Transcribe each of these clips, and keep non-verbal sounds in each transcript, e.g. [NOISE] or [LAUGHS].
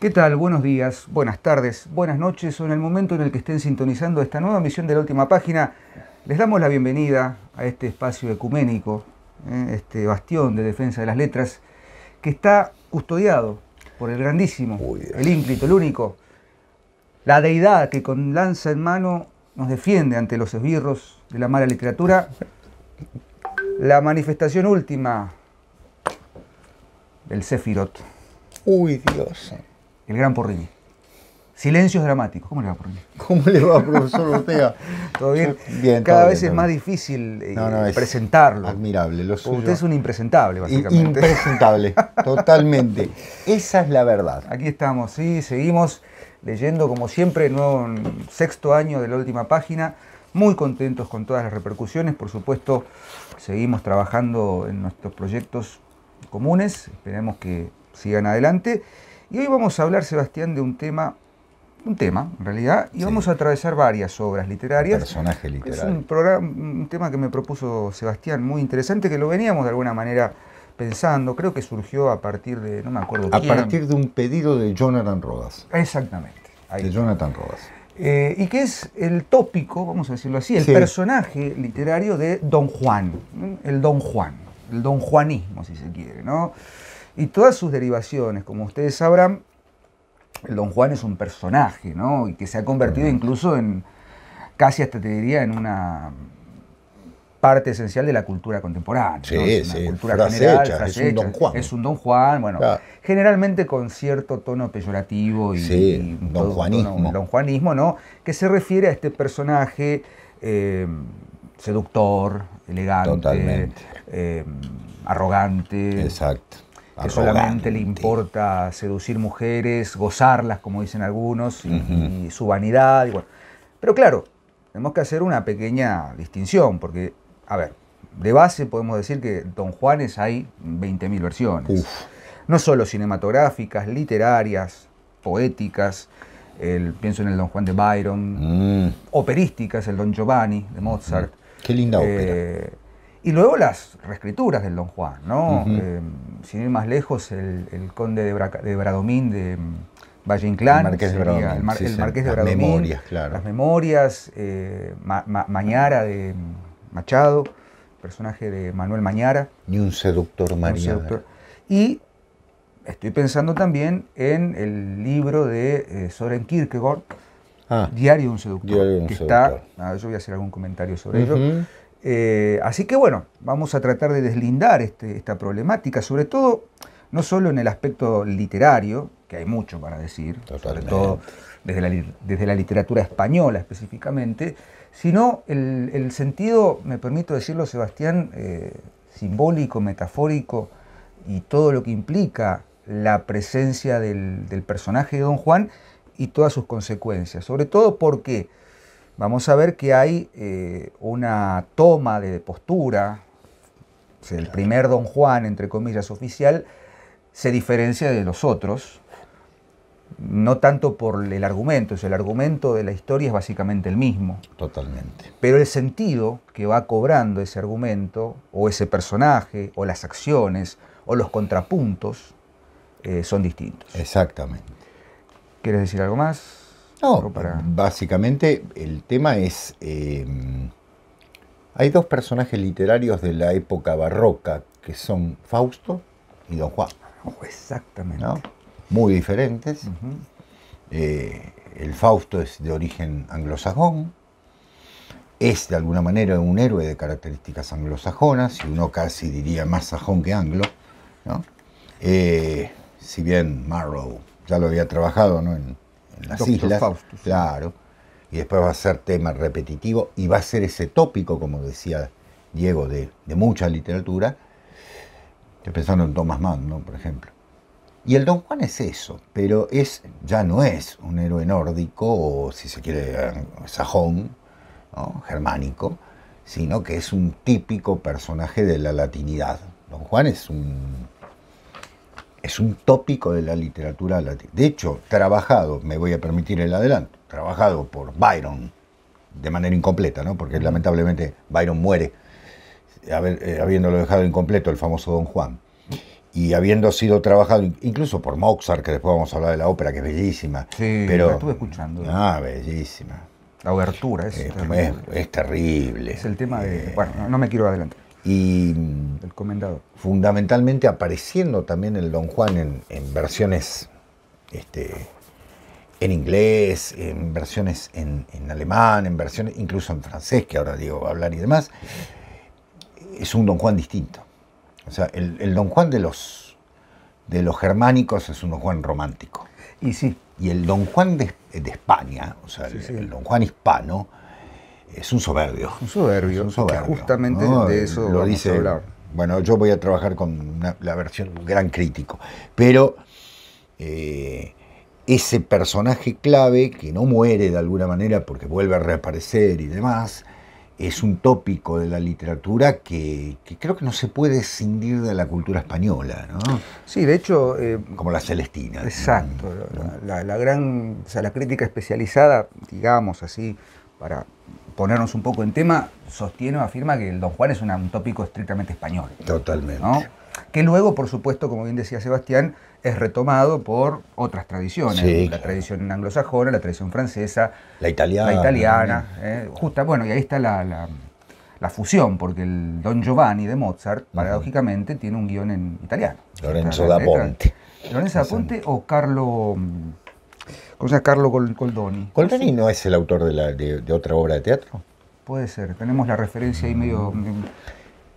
¿Qué tal? Buenos días, buenas tardes, buenas noches o en el momento en el que estén sintonizando esta nueva misión de la última página, les damos la bienvenida a este espacio ecuménico, ¿eh? este bastión de defensa de las letras, que está custodiado por el grandísimo, el ínclito, el único, la deidad que con lanza en mano nos defiende ante los esbirros de la mala literatura, [LAUGHS] la manifestación última del Sefirot. Uy, Dios el gran Porriño. Silencios dramáticos. ¿Cómo le va, Porriño? [LAUGHS] ¿Cómo le va, profesor Ortega? [LAUGHS] ¿Todo bien? Cada vez es más difícil eh, presentarlo. Admirable. Lo suyo. Usted es un impresentable, básicamente. Impresentable, [LAUGHS] totalmente. Esa es la verdad. Aquí estamos, sí, seguimos leyendo, como siempre, nuevo sexto año de la última página. Muy contentos con todas las repercusiones. Por supuesto, seguimos trabajando en nuestros proyectos comunes. Esperemos que sigan adelante. Y hoy vamos a hablar, Sebastián, de un tema, un tema en realidad, y vamos a atravesar varias obras literarias. Un personaje literario. Es un, programa, un tema que me propuso Sebastián, muy interesante, que lo veníamos de alguna manera pensando, creo que surgió a partir de, no me acuerdo A partir de un pedido de Jonathan Rodas. Exactamente. De Jonathan Rodas. Eh, y que es el tópico, vamos a decirlo así, el personaje literario de Don Juan, el Don Juan, el Don Juanismo, si se quiere, ¿no? y todas sus derivaciones. Como ustedes sabrán, Don Juan es un personaje, ¿no? Y que se ha convertido incluso en, casi hasta te diría, en una parte esencial de la cultura contemporánea. Sí, es una sí, cultura es un Don Juan. Es un Don Juan, bueno, generalmente con cierto tono peyorativo y, sí, Don Juanismo. ¿no? Que se refiere a este personaje eh, seductor, elegante, eh, arrogante. Exacto que solamente le importa seducir mujeres, gozarlas, como dicen algunos, y, su vanidad. Pero claro, tenemos que hacer una pequeña distinción, porque, a ver, de base podemos decir que Don Juanes hay 20.000 versiones. No solo cinematográficas, literarias, poéticas, el, pienso en el Don Juan de Byron, mm. operísticas, el Don Giovanni de Mozart. Qué linda eh, ópera. Y luego las reescrituras del Don Juan, ¿no? Eh, sin ir más lejos, el, conde de, Bradomín de mm, Valle Inclán. El marqués de Bradomín. las Memorias, claro. Eh, Mañara de mm, Machado, personaje de Manuel Mañara. Ni un seductor Mañara. Y estoy pensando también en el libro de eh, Soren Kierkegaard, ah. Diario de un seductor. que Está, yo voy a hacer algún comentario sobre ello eh, así que bueno, vamos a tratar de deslindar este, esta problemática, sobre todo no solo en el aspecto literario, que hay mucho para decir, sobre todo desde la, literatura española específicamente, sino el, sentido, me permito decirlo Sebastián, eh, simbólico, metafórico y todo lo que implica la presencia del personaje de Don Juan y todas sus consecuencias, sobre todo porque vamos a ver que hay eh, una toma de postura, el primer don Juan, entre comillas, oficial, se diferencia de los otros, no tanto por el argumento, Es el argumento de la historia es básicamente el mismo. Totalmente. Pero el sentido que va cobrando ese argumento, o ese personaje, o las acciones, o los contrapuntos, eh, son distintos. Exactamente. ¿Quieres decir algo más? No, básicamente el tema es... Em, hay dos personajes literarios de la época barroca que son Fausto y Don Juan. Oh, exactamente. ¿no? Muy diferentes. Eh, el Fausto es de origen anglosajón, es de alguna manera un héroe de características anglosajonas, y uno casi diría más sajón que anglo, ¿no? Eh, si bien Marrow ya lo había trabajado ¿no? en las islas. Claro. Y después va a ser tema repetitivo y va a ser ese tópico, como decía Diego, de, mucha literatura. Estoy pensando en Thomas Mann, ¿no? por ejemplo. Y el Don Juan es eso, pero es, ya no es un héroe nórdico o, si se quiere, sajón, germánico, sino que es un típico personaje de la latinidad. Don Juan es un es un tópico de la literatura latina. De hecho, trabajado, me voy a permitir el adelanto, trabajado por Byron, de manera incompleta, ¿no? porque lamentablemente Byron muere, eh, eh, habiéndolo dejado incompleto el famoso Don Juan, y habiendo sido trabajado incluso por Mozart, que después vamos a hablar de la ópera, que es bellísima. Sí, pero, la estuve escuchando. Ah, bellísima. La obertura es, terrible. Es, terrible. Es el tema de... Eh, bueno, no me quiero adelantar y fundamentalmente apareciendo también el Don Juan en, versiones este, en inglés, en versiones en, alemán, en versiones incluso en francés, que ahora digo hablar y demás, es un Don Juan distinto. O sea, el, Don Juan de los, de los germánicos es un Don Juan romántico. Y sí. Y el Don Juan de, España, o sea, el Don Juan hispano, es un soberbio. Un soberbio. Un justamente de eso lo dice, Bueno, yo voy a trabajar con la versión un gran crítico, pero eh, ese personaje clave que no muere de alguna manera porque vuelve a reaparecer y demás, es un tópico de la literatura que, creo que no se puede escindir de la cultura española, ¿no? Sí, de hecho... Eh, Como la Celestina. Exacto. la, gran... O sea, la crítica especializada, digamos así, para ponernos un poco en tema, sostiene o afirma que el Don Juan es un tópico estrictamente español. Totalmente. Que luego, por supuesto, como bien decía Sebastián, es retomado por otras tradiciones. la tradición anglosajona, la tradición francesa. La italiana. La italiana. Eh, bueno, y ahí está la, fusión, porque el Don Giovanni de Mozart, paradójicamente, tiene un guión en italiano. Lorenzo da Ponte. Lorenzo da Ponte o Carlo... Cosa Carlo Coldoni. ¿Coldoni ah, no es el autor de, la, de, otra obra de teatro? Puede ser, tenemos la referencia ahí medio... Mm.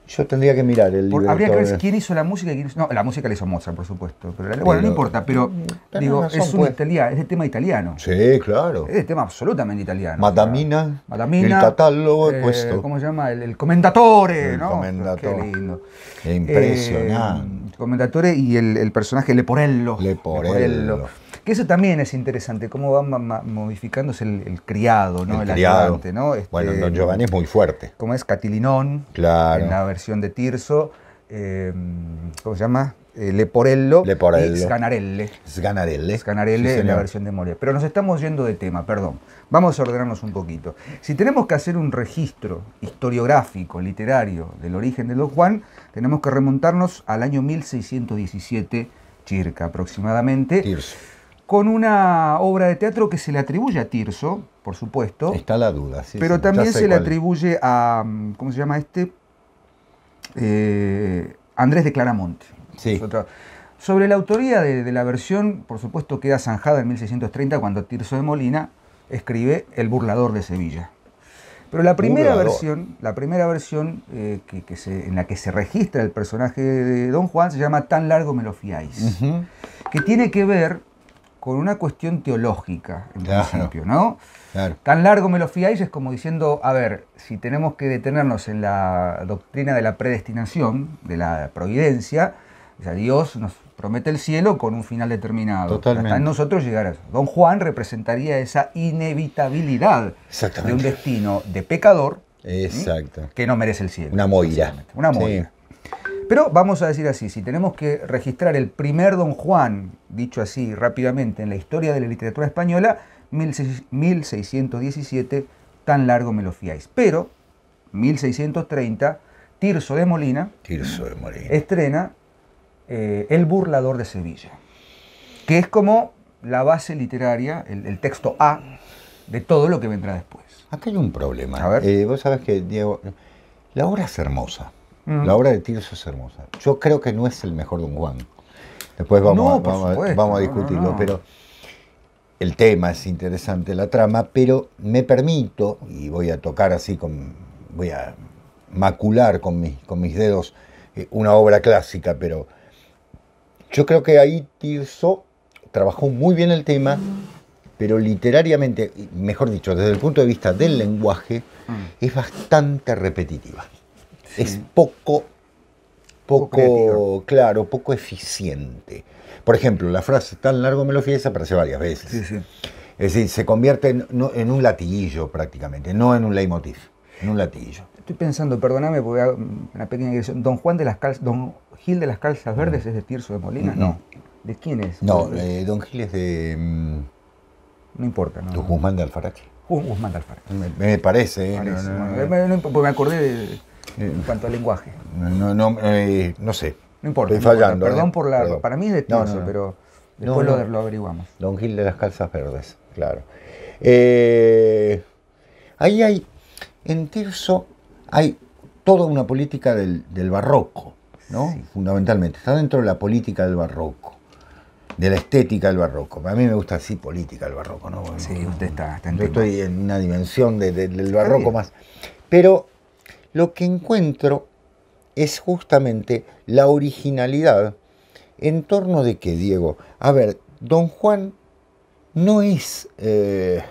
Yo tendría que mirar el libro. Habría que ver quién hizo la música y quién No, la música la hizo Mozart, por supuesto. bueno, no importa, pero, mm, digo, es, un pues. es de tema italiano. Sí, claro. Es de tema absolutamente italiano. Madamina, Madamina el catálogo he eh, puesto. ¿Cómo se llama? El, Comendatore, el Comendatore. Qué lindo. Impresionante. el eh, Comendatore y el, el personaje Leporello. Leporello. Leporello. Que eso también es interesante, cómo va modificándose el, criado, El, bueno, este, Don Giovanni es muy fuerte. Como es Catilinón, claro. en la versión de Tirso. Em, ¿Cómo se llama? Leporello, eh, Leporello, y Sganarelle. Sganarelle. Sganarelle en la versión de Moria. Pero nos estamos yendo de tema, perdón. Vamos a ordenarnos un poquito. Si tenemos que hacer un registro historiográfico, literario, del origen de Don Juan, tenemos que remontarnos al año 1617, circa aproximadamente. Tirso con una obra de teatro que se le atribuye a Tirso, por supuesto. Está la duda, sí. Pero también se le atribuye a, mm, ¿cómo se llama este? Eh, Andrés de Claramonte. Sí. Sobre la autoría de, la versión, por supuesto, queda zanjada en 1630 cuando Tirso de Molina escribe El burlador de Sevilla. Pero la primera versión, la primera versión eh, en la que se registra el personaje de Don Juan se llama Tan largo me lo fiáis, que tiene que ver con una cuestión teológica, en principio, ¿no? Tan largo me lo fiáis es como diciendo, a ver, si tenemos que detenernos en la doctrina de la predestinación, de la providencia, o sea, Dios nos promete el cielo con un final determinado. Totalmente. Hasta nosotros llegar a eso. Don Juan representaría esa inevitabilidad de un destino de pecador que no merece el cielo. Una moira. Una moira. Pero vamos a decir así, si tenemos que registrar el primer Don Juan, dicho así rápidamente, en la historia de la literatura española, 1617, tan largo me lo fiáis. Pero, 1630, Tirso de Molina, estrena eh, El burlador de Sevilla, que es como la base literaria, el, texto A, de todo lo que vendrá después. Acá hay un problema. Eh, vos sabés que, Diego, la obra es hermosa. La obra de Tirso es hermosa. Yo creo que no es el mejor de un Juan. Después vamos, a, discutirlo, pero el tema es interesante, la trama, pero me permito, y voy a tocar así, con, voy a macular con, mis dedos eh, una obra clásica, pero yo creo que ahí Tirso trabajó muy bien el tema, pero literariamente, mejor dicho, desde el punto de vista del lenguaje, mm. es bastante repetitiva es poco, poco, claro, poco eficiente. Por ejemplo, la frase tan largo me lo fiesta aparece varias veces. Sí, Es decir, se convierte en, un latillo prácticamente, no en un leitmotiv, en un latiguillo. Estoy pensando, perdóname, porque hago una pequeña digresión. Don Juan de las Calzas, Don Gil de las Calzas Verdes es de Tirso de Molina, no. ¿De quién es? No, eh, Don Gil es de. Mm, no importa, ¿no? Don Guzmán de Alfarache. Guzmán de Alfarache. Me, parece, ¿eh? Parece, me acordé de eh, en cuanto al lenguaje. No, no, no eh, sé. No importa. Perdón eh, por la. Para mí es de tierce, pero después lo, averiguamos. Don Gil de las calzas verdes, claro. ahí hay. En Tirso hay toda una política del, barroco, ¿no? Fundamentalmente. Está dentro de la política del barroco, de la estética del barroco. A mí me gusta así política del barroco, ¿no? sí, usted está, Yo estoy en una dimensión del barroco más. Pero lo que encuentro es justamente la originalidad en torno de que, Diego, a ver, don Juan no es eh,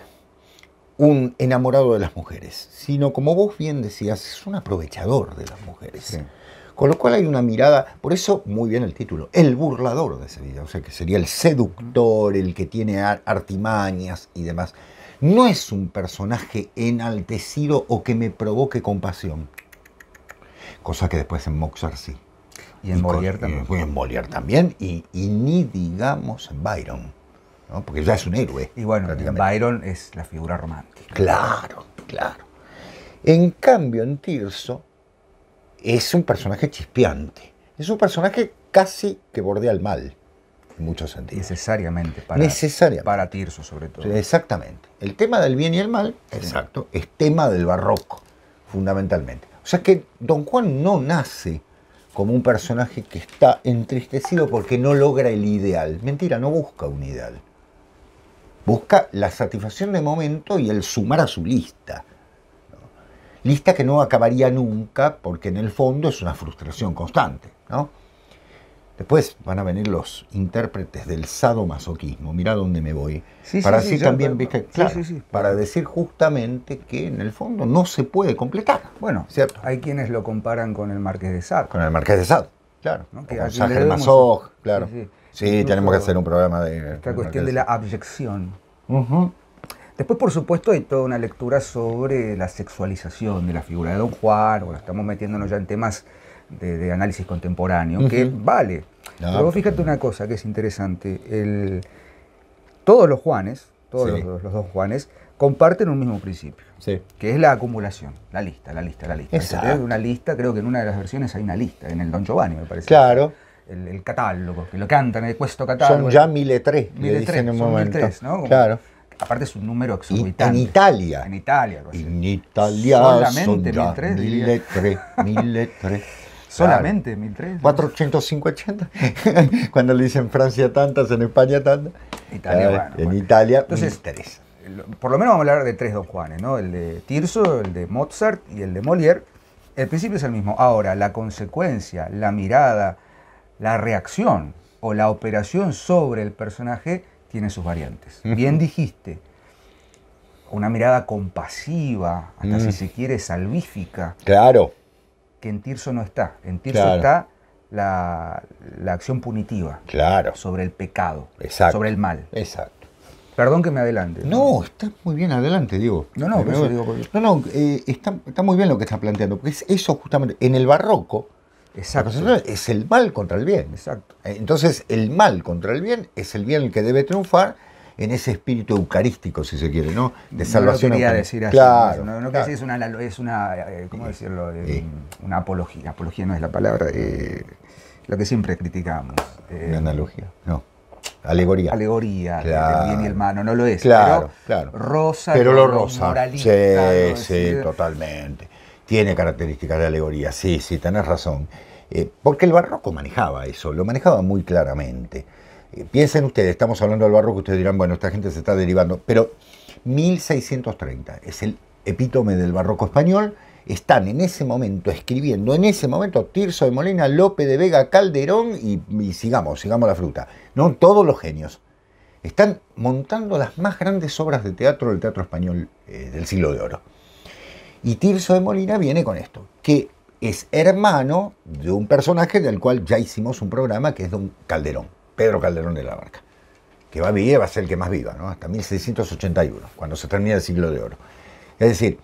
un enamorado de las mujeres, sino como vos bien decías, es un aprovechador de las mujeres. Con lo cual hay una mirada, por eso muy bien el título, el burlador de ese video, o sea que sería el seductor, el que tiene artimañas y demás no es un personaje enaltecido o que me provoque compasión. Cosa que después en Moxar sí. Y eh, en Molière también. Y en también, y, ni digamos en Byron, porque ya es un héroe. Y bueno, Byron es la figura romántica. Claro, claro. En cambio, en Tirso es un personaje chispeante, es un personaje casi que bordea el mal mucho sentido. Necesariamente. Para, Necesariamente. Para Tirso, sobre todo. Exactamente. El tema del bien y el mal, exacto, es tema del barroco, fundamentalmente. O sea que Don Juan no nace como un personaje que está entristecido porque no logra el ideal. Mentira, no busca un ideal. Busca la satisfacción de momento y el sumar a su lista. Lista que no acabaría nunca porque en el fondo es una frustración constante. ¿no? Después van a venir los intérpretes del sadomasoquismo, mirá dónde me voy, para así también, para decir justamente que en el fondo no se puede completar. Bueno, ¿cierto? hay quienes lo comparan con el Marqués de Sade. Con el Marqués de Sade, claro. ¿no? Que claro. Sí, tenemos que hacer un programa de... Esta cuestión de la abyección. Después, por supuesto, hay toda una lectura sobre la sexualización de la figura de Don Juan, o estamos metiéndonos ya en temas de, análisis contemporáneo, que vale. fíjate una cosa que es interesante. El, todos los Juanes, todos los, dos Juanes, comparten un mismo principio, que es la acumulación, la lista, la lista, la lista. una lista, creo que en una de las versiones hay una lista, en el Don Giovanni me parece. Claro. El, catálogo, que lo cantan, el puesto catálogo. Son ya miletres tres, en un son momento. ¿no? claro. Aparte es un número exorbitante. En Italia. En Italia. Solamente son ya [LAUGHS] Solamente, 1300. 450. [LAUGHS] Cuando le dicen Francia tantas, en España tantas. Italia, eh, bueno, en Italia, Entonces, tres. por lo menos vamos a hablar de tres Don Juanes, ¿no? El de Tirso, el de Mozart y el de Molière. El principio es el mismo. Ahora, la consecuencia, la mirada, la reacción o la operación sobre el personaje tiene sus variantes. Bien dijiste, una mirada compasiva, hasta si mm. se quiere salvífica. Claro que en Tirso no está. En Tirso está la, acción punitiva. Claro. Sobre el pecado. Sobre el mal. Exacto. Perdón que me adelante. No, está muy bien adelante, digo. No, no, pero pues digo no, no eh, está, muy bien lo que estás planteando, porque es eso justamente, en el barroco, es el mal contra el bien. Exacto. Entonces, el mal contra el bien es el bien el que debe triunfar en ese espíritu eucarístico, si se quiere, ¿no? De salvación. No quería decir así. Claro, no, Que es una, es una eh, ¿cómo decirlo? Eh, una apología. Apología no es la palabra. Eh, lo que siempre criticamos. Eh. una analogía. No. Alegoría. Alegoría, el bien y el malo, no lo es. Claro, claro. Rosa, pero lo rosa. sí, sí, totalmente. Tiene características de alegoría, sí, sí, tenés razón. porque el barroco manejaba eso, lo manejaba muy claramente. Eh, piensen ustedes, estamos hablando del barroco, ustedes dirán, bueno, esta gente se está derivando, pero 1630 es el epítome del barroco español. Están en ese momento escribiendo, en ese momento Tirso de Molina, López de Vega, Calderón y, sigamos, sigamos la fruta. No todos los genios. Están montando las más grandes obras de teatro del teatro español eh, del siglo de oro. Y Tirso de Molina viene con esto, que es hermano de un personaje del cual ya hicimos un programa que es Don Calderón. Pedro Calderón de la Barca, que va a vivir, va a ser el que más viva, ¿no? hasta 1681, cuando se termina el siglo de oro. Es decir,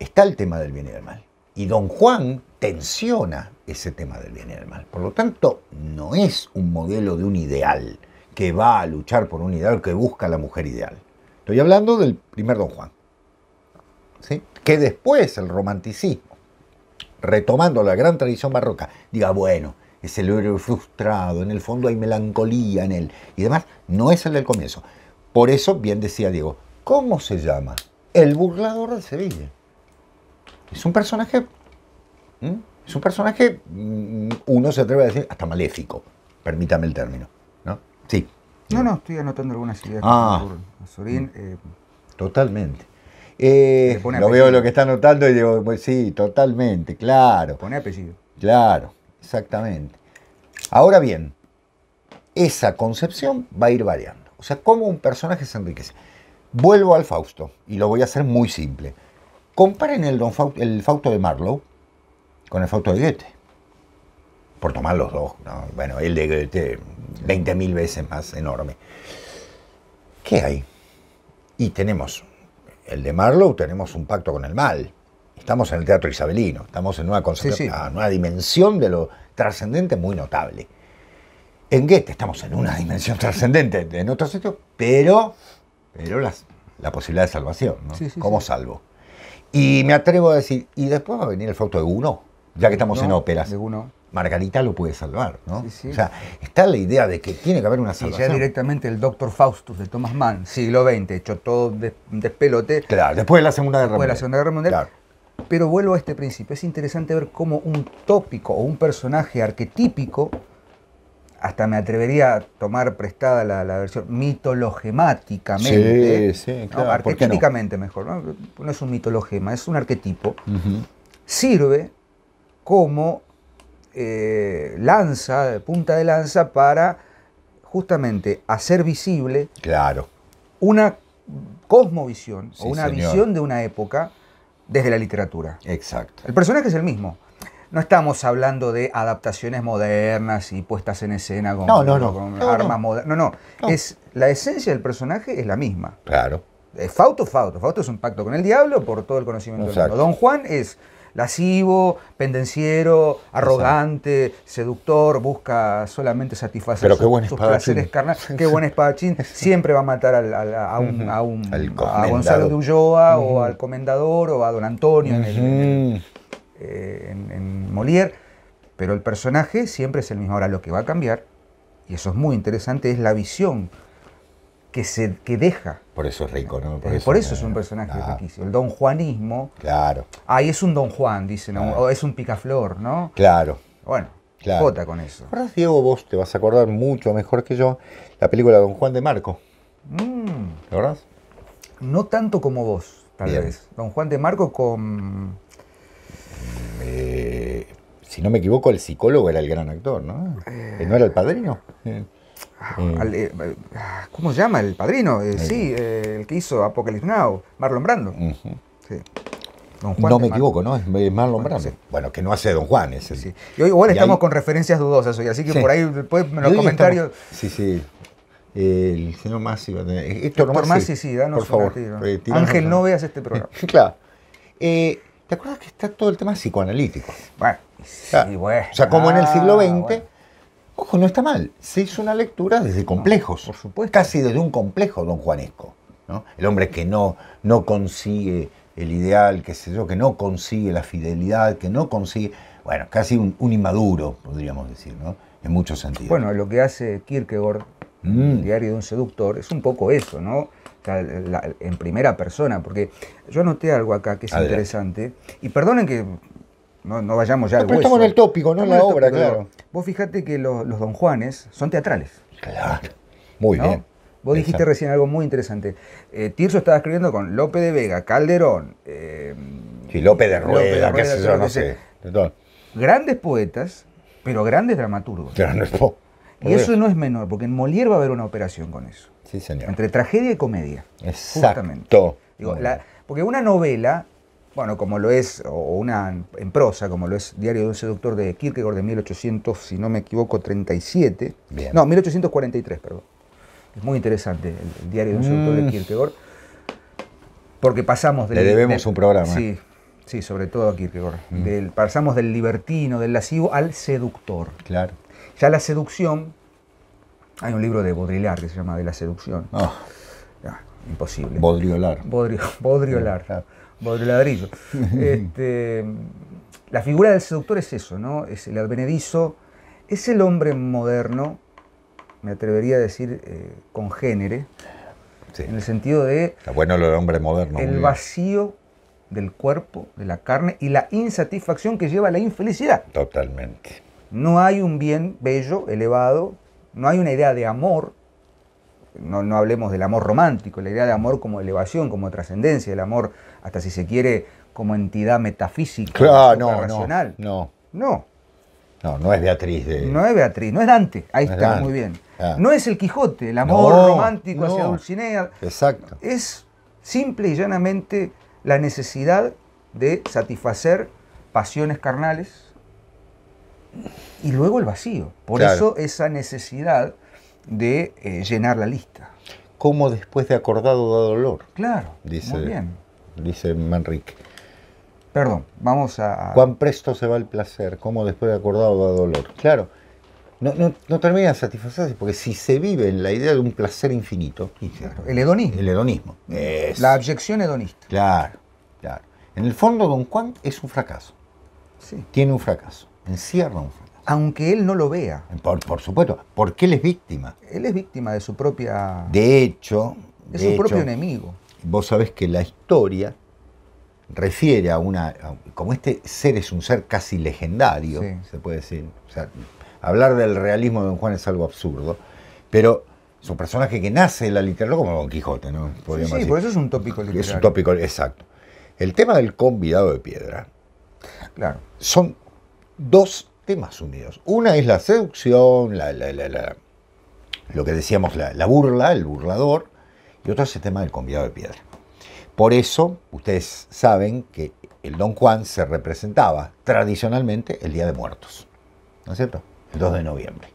está el tema del bien y del mal. Y don Juan tensiona ese tema del bien y del mal. Por lo tanto, no es un modelo de un ideal que va a luchar por un ideal, que busca la mujer ideal. Estoy hablando del primer don Juan. ¿sí? Que después el romanticismo, retomando la gran tradición barroca, diga, bueno, es el héroe frustrado, en el fondo hay melancolía en él y demás, no es el del comienzo. Por eso, bien decía Diego, ¿cómo se llama? El burlador de Sevilla. Es un personaje, es un personaje, mm, uno se atreve a decir, hasta maléfico, permítame el término, ¿no? Sí. No, no, estoy anotando algunas ideas. Ah, mm. eh, totalmente. Eh, lo veo lo que está anotando y digo, pues sí, totalmente, claro. Pone apellido. Claro. Exactamente. Ahora bien, esa concepción va a ir variando. O sea, cómo un personaje se enriquece. Vuelvo al Fausto, y lo voy a hacer muy simple. Comparen el, Fausto, el Fausto de Marlowe con el Fausto de Goethe. Por tomar los dos. Bueno, el de Goethe, 20.000 veces más enorme. ¿Qué hay? Y tenemos el de Marlowe, tenemos un pacto con el mal estamos en el teatro isabelino, estamos en una, sí, en una dimensión de lo trascendente muy notable. En Goethe estamos en una dimensión [LAUGHS] trascendente, en otros sitios, pero, pero la posibilidad de salvación, ¿no? ¿Cómo salvo? Y me atrevo a decir, y después va a venir el Fausto de Uno, ya que estamos en óperas. Margarita lo puede salvar, ¿no? O sea, está la idea de que tiene que haber una salvación. ya directamente el Doctor Faustus de Thomas Mann, siglo XX, hecho todo de, despelote. Claro, después de la Segunda Guerra Mundial. Pero vuelvo a este principio. Es interesante ver cómo un tópico o un personaje arquetípico, hasta me atrevería a tomar prestada la, versión mitologemáticamente, sí, sí, claro, arquetípicamente mejor, ¿no? es un mitologema, es un arquetipo, sirve como eh, lanza, punta de lanza para justamente hacer visible claro. una cosmovisión una visión de una época desde la literatura. Exacto. El personaje es el mismo. No estamos hablando de adaptaciones modernas y puestas en escena con, no, no, no. armas modernas. No, no. Es, la esencia del personaje es la misma. Claro. Fauto, Fauto. Fauto es un pacto con el diablo por todo el conocimiento del mundo. Don Juan es lascivo, pendenciero, arrogante, seductor, busca solamente satisfacer sus, placeres carnales. Qué buen espadachín. [LAUGHS] Siempre va a matar a, un, Gonzalo de Ulloa o al comendador o a don Antonio eh, en, en Molière. Pero el personaje siempre es el mismo. Ahora lo que va a cambiar, y eso es muy interesante, es la visión que, deja. Por eso es rico, ¿no? Por eh, eso, es un personaje riquísimo. El don Juanismo. Claro. Ahí es un don Juan, dicen, o es un picaflor, ¿no? Claro. Bueno, claro. Jota con eso. Ahora, Diego, vos te vas a acordar mucho mejor que yo la película Don Juan de Marco. verdad? Mm. No tanto como vos, tal vez. Don Juan de Marco con. Mm, eh, si no me equivoco, el psicólogo era el gran actor, ¿no? Eh. ¿No era el padrino? Ah, eh, ah, ¿Cómo se llama? El padrino. Eh, sí, eh, el que hizo Apocalipsis Now, Marlon Brando. no me equivoco, ¿no? Es Marlon Brando. Bueno, que no hace Don Juan. Es hoy igual estamos con referencias dudosas hoy, así que por ahí después en los comentarios. Sí, sí. El señor Massi va a tener. Héctor, sí, danos por favor. Ángel, no veas este programa. [LAUGHS] claro. ¿Te acuerdas que está todo el tema psicoanalítico? Bueno, sí, bueno. O sea, como en el siglo XX. Ah, Ojo, no está mal. Se hizo una lectura desde complejos. por supuesto. Casi desde un complejo don Juanesco. ¿no? El hombre que no, no consigue el ideal, que sé yo, que no consigue la fidelidad, que no consigue. Bueno, casi un, inmaduro, podríamos decir, ¿no? En muchos sentidos. Bueno, lo que hace Kierkegaard, mm. diario de un seductor, es un poco eso, ¿no? en primera persona, porque yo noté algo acá que es interesante, y perdonen que no, no vayamos ya al estamos en el tópico, no en la obra, claro. Vos fijate que los, Don Juanes son teatrales. Claro, muy bien. Vos dijiste recién algo muy interesante. Eh, Tirso estaba escribiendo con Lope de Vega, Calderón. y eh, López Lope de Rueda, qué sé yo, no sé. Grandes poetas, pero grandes dramaturgos. y eso no es menor, porque en Molière va a haber una operación con eso. Sí, señor. Entre tragedia y comedia. exactamente porque una novela bueno, como lo es, o una en prosa, como lo es Diario de un seductor de Kierkegaard de 1800, si no me equivoco, 37. No, 1843, perdón. Es muy interesante el, Diario de un seductor de mm. Kierkegaard, porque pasamos del... Le debemos un programa. Sí, ¿eh? sí, sobre todo a Kierkegaard. Mm. pasamos del libertino, del lascivo, al seductor. Claro. Ya la seducción, hay un libro de Bodrilar que se llama De la seducción. Ah. Ah, imposible. Bodriolar. Bodriolar ladrillo. [LAUGHS] Este, la figura del seductor es eso, ¿no? Es el advenedizo, es el hombre moderno, me atrevería a decir eh, con género, en el sentido de. bueno el hombre moderno. El vacío del cuerpo, de la carne y la insatisfacción que lleva a la infelicidad. Totalmente. No hay un bien bello, elevado, no hay una idea de amor, no, hablemos del amor romántico, la idea de amor como elevación, como trascendencia, el amor, hasta si se quiere, como entidad metafísica, no, No, no. No, es Beatriz. De... No es Beatriz, no es Dante. Ahí está, muy bien. Ah. No es el Quijote, el amor romántico hacia Dulcinea. Exacto. Es simple y llanamente la necesidad de satisfacer pasiones carnales y luego el vacío. Por eso esa necesidad de eh, llenar la lista. Como después de acordado da dolor. Claro, dice, muy bien. Dice Manrique. Perdón, vamos a... Cuán presto se va el placer, como después de acordado da dolor. Claro, no, termina de satisfacerse, porque si se vive en la idea de un placer infinito... Claro, el hedonismo. El hedonismo. La abyección hedonista. Claro, claro. En el fondo, Don Juan es un fracaso. Sí. Tiene un fracaso, encierra un fracaso aunque él no lo vea. Por, supuesto, porque él es víctima. Él es víctima de su propia... De hecho... De, su propio enemigo. Vos sabés que la historia refiere a una... como este ser es un ser casi legendario, se puede decir. O sea, hablar del realismo de Don Juan es algo absurdo, pero es un personaje que nace en la literatura como Don Quijote, ¿no? sí, sí por eso es un tópico literario. Es un tópico, exacto. El tema del convidado de piedra. Claro. Son dos temas unidos. Una es la seducción, la, lo que decíamos, la, burla, el burlador, y otro es el tema del convidado de piedra. Por eso, ustedes saben que el Don Juan se representaba tradicionalmente el Día de Muertos, ¿no es cierto? El 2 de noviembre,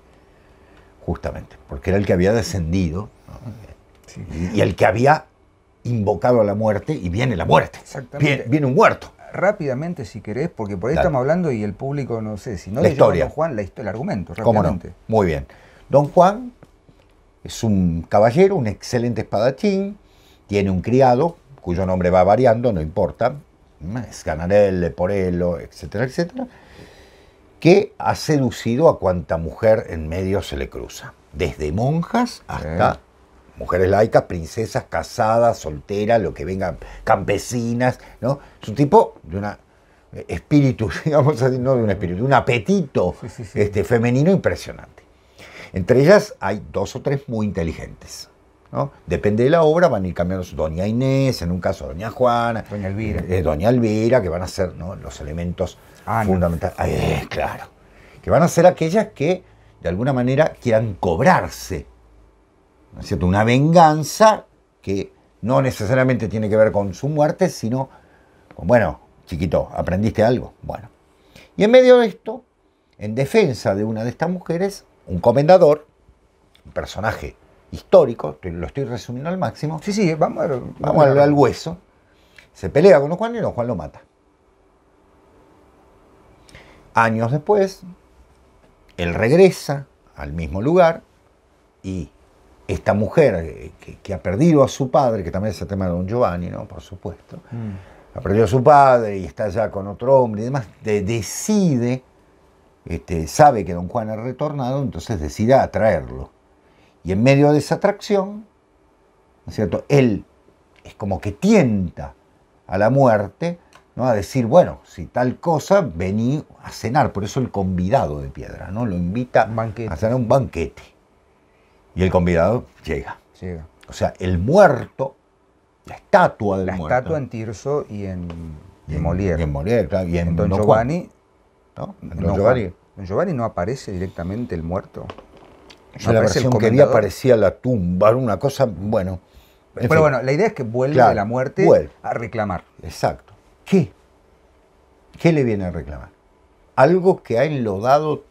justamente, porque era el que había descendido y, el que había invocado a la muerte y viene la muerte. viene, un muerto rápidamente si querés, porque por ahí estamos hablando y el público, no sé, si no la historia. Don Juan, la historia, el argumento, rápidamente. Muy bien. Don Juan es un caballero, un excelente espadachín, tiene un criado, cuyo nombre va variando, no importa, es Canarelle, Porello, etcétera, etcétera, que ha seducido a cuanta mujer en medio se le cruza, desde monjas hasta mujeres laicas, princesas, casadas, solteras, lo que vengan, campesinas, ¿no? Es un tipo de un eh, espíritu, [LAUGHS] digamos así, no de un espíritu, un apetito Este, femenino impresionante. Entre ellas hay dos o tres muy inteligentes. ¿no? Depende de la obra, van a ir cambiando Doña Inés, en un caso Doña Juana, Doña Elvira, eh, eh, Doña Elvira que van a ser los elementos ah, fundamentales. claro. Que van a ser aquellas que de alguna manera quieran cobrarse una venganza que no necesariamente tiene que ver con su muerte, sino bueno, chiquito, ¿aprendiste algo? Bueno. Y en medio de esto, en defensa de una de estas mujeres, un comendador, un personaje histórico, lo estoy resumiendo al máximo. Sí, sí, vamos, a, vamos, al, hueso. Se pelea con Juan y Juan lo mata. Años después, él regresa al mismo lugar y esta mujer eh, que, ha perdido a su padre, que también es el tema de Don Giovanni, ¿no? Por supuesto, mm. ha perdido a su padre y está ya con otro hombre y demás, decide, este, sabe que Don Juan ha retornado, entonces decide atraerlo. Y en medio de esa atracción, ¿no es cierto? Él es como que tienta a la muerte, ¿no? A decir, bueno, si tal cosa, vení a cenar. Por eso el convidado de piedra, ¿no? Lo invita a cenar un banquete. Y el convidado llega. Llega. O sea, el muerto, la estatua del la muerto. La estatua en Tirso y en, en Molière. Y en en, Don Giovanni. ¿no? Don Giovanni. Giovanni no aparece directamente el muerto. Yo la versión que había aparecía la tumba, una cosa, bueno. Pero bueno, la idea es que vuelve de la muerte a reclamar. Exacto. ¿Qué? ¿Qué le viene a reclamar? Algo que ha enlodado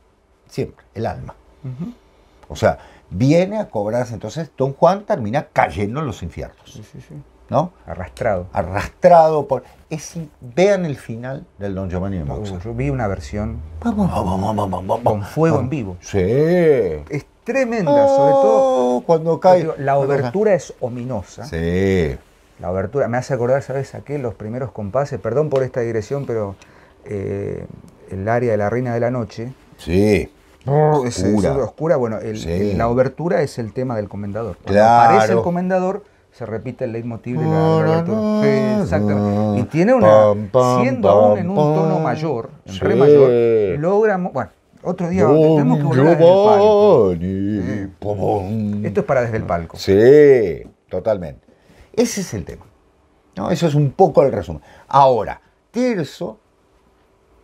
siempre, el alma. O sea, viene a cobrarse. Entonces don Juan termina cayendo en los infiernos. Sí, sí, sí. ¿No? Arrastrado. Arrastrado por. Es, vean el final del Don Giovanni de Mozart. Uh, yo vi una versión con fuego en vivo. Sí. Es tremenda, sobre todo. Oh, cuando cae. la obertura es ominosa. Sí. La obertura me hace acordar, ¿sabes a qué? Los primeros compases. Perdón por esta digresión, pero eh, el área de la Reina de la Noche. Sí es, Es, oscura. Bueno, la obertura es el tema del comendador. Cuando aparece el comendador, se repite el leitmotiv de la, obertura. exactamente. Y tiene una. siendo aún en un tono mayor, en re mayor, logra. Bueno, otro día tenemos que volver desde el palco. Esto es para desde el palco. Sí, totalmente. Ese es el tema. Eso es un poco el resumen. Ahora, Tirso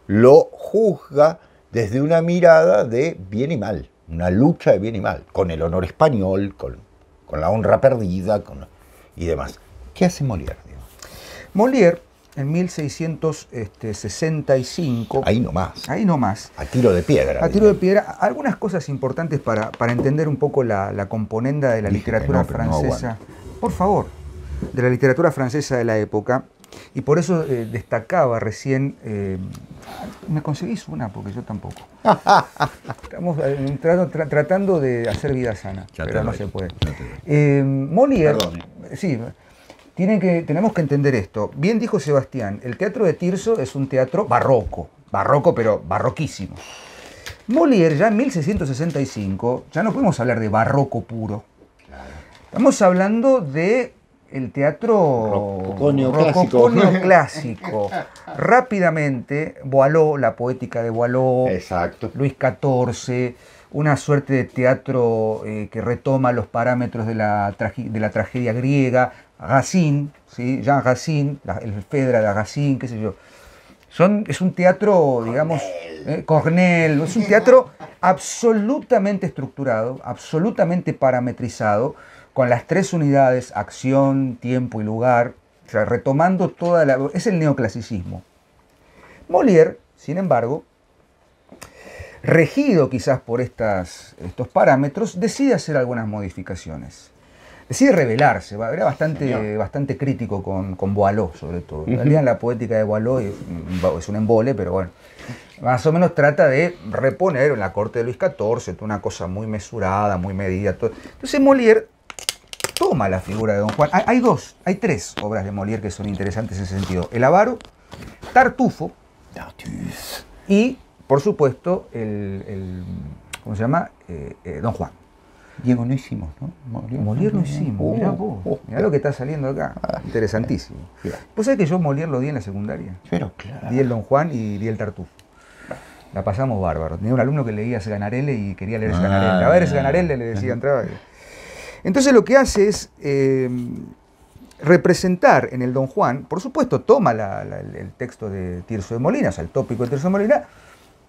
lo juzga desde una mirada de bien y mal, una lucha de bien y mal, con el honor español, con, la honra perdida y demás. ¿Qué hace Molière? Molière, en 1665... Este, ahí nomás. Ahí nomás. A tiro de piedra. A tiro de piedra. Algunas cosas importantes para, entender un poco la, componenda de la literatura francesa. por favor, de la literatura francesa de la época y por eso eh, destacaba recién, eh, me conseguís una porque yo tampoco. [LAUGHS] Estamos eh, tratando de hacer vida sana, pero no se puede. Eh, Molière, sí, que, tenemos que entender esto. Bien dijo Sebastián, el teatro de Tirso es un teatro barroco, barroco pero barroquísimo. Molière ya en 1665, ya no podemos hablar de barroco puro. Estamos hablando de el teatro [LAUGHS] clásico. Rápidamente, Boaló, la poética de Boileau, Exacto. Luis XIV, una suerte de teatro eh, que retoma los parámetros de la, de la tragedia griega, Racine, Jean Racine, el Fedra de Racine, qué sé yo. Son, es un teatro, digamos, eh, Cornell, es un teatro absolutamente estructurado, absolutamente parametrizado, con las tres unidades, acción, tiempo y lugar, retomando toda la... es el neoclasicismo. Molière, sin embargo, regido quizás por estas, estos parámetros, decide hacer algunas modificaciones. Decide revelarse. era bastante, bastante crítico con, con Boileau, sobre todo. En realidad, la poética de Boileau, es, un embole, pero bueno. Más o menos trata de reponer en la corte de Luis XIV, una cosa muy mesurada, muy medida. Entonces Molière toma la figura de Don Juan. Hay, dos, hay tres obras de Molière que son interesantes en ese sentido. El avaro, Tartufo y, por supuesto, el, ¿cómo se llama? Eh, eh, Don Juan. Diego no hicimos, ¿no? Molière, no hicimos, uh, mirá vos, uh, lo que está saliendo acá, ah, interesantísimo. Pues ¿Vos que yo Molière lo di en la secundaria? Pero claro. Di el Don Juan y di el Tartufo. La pasamos bárbaro. Tenía un alumno que leía Sganarelle y quería leer ah, Sganarelle. A ver, Ganarelle le decía, entraba. Entonces lo que hace es eh, representar en el Don Juan, por supuesto toma el texto de Tirso de Molina, o sea, el tópico de Tirso de Molina,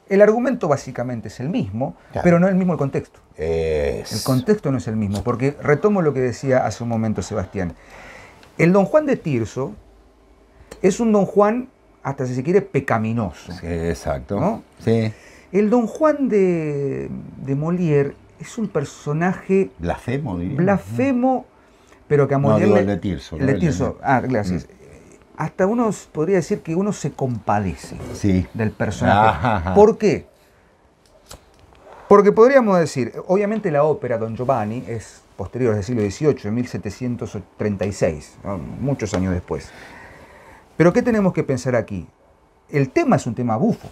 el argumento básicamente es el mismo, pero no es el mismo el contexto. El contexto no es el mismo, porque retomo lo que decía hace un momento Sebastián. El Don Juan de Tirso es un Don Juan, hasta si se quiere, pecaminoso. exacto. El Don Juan de, de Molière es un personaje... Blasfemo, diría. Blasfemo, pero que a no, digo el de Tirso. de Tirso, ah, gracias. Mm. Eh, hasta uno podría decir que uno se compadece del personaje. Ah, ¿Por qué? Porque podríamos decir, obviamente la ópera Don Giovanni es posterior, al siglo XVIII, en 1736, muchos años después. Pero ¿qué tenemos que pensar aquí? El tema es un tema bufo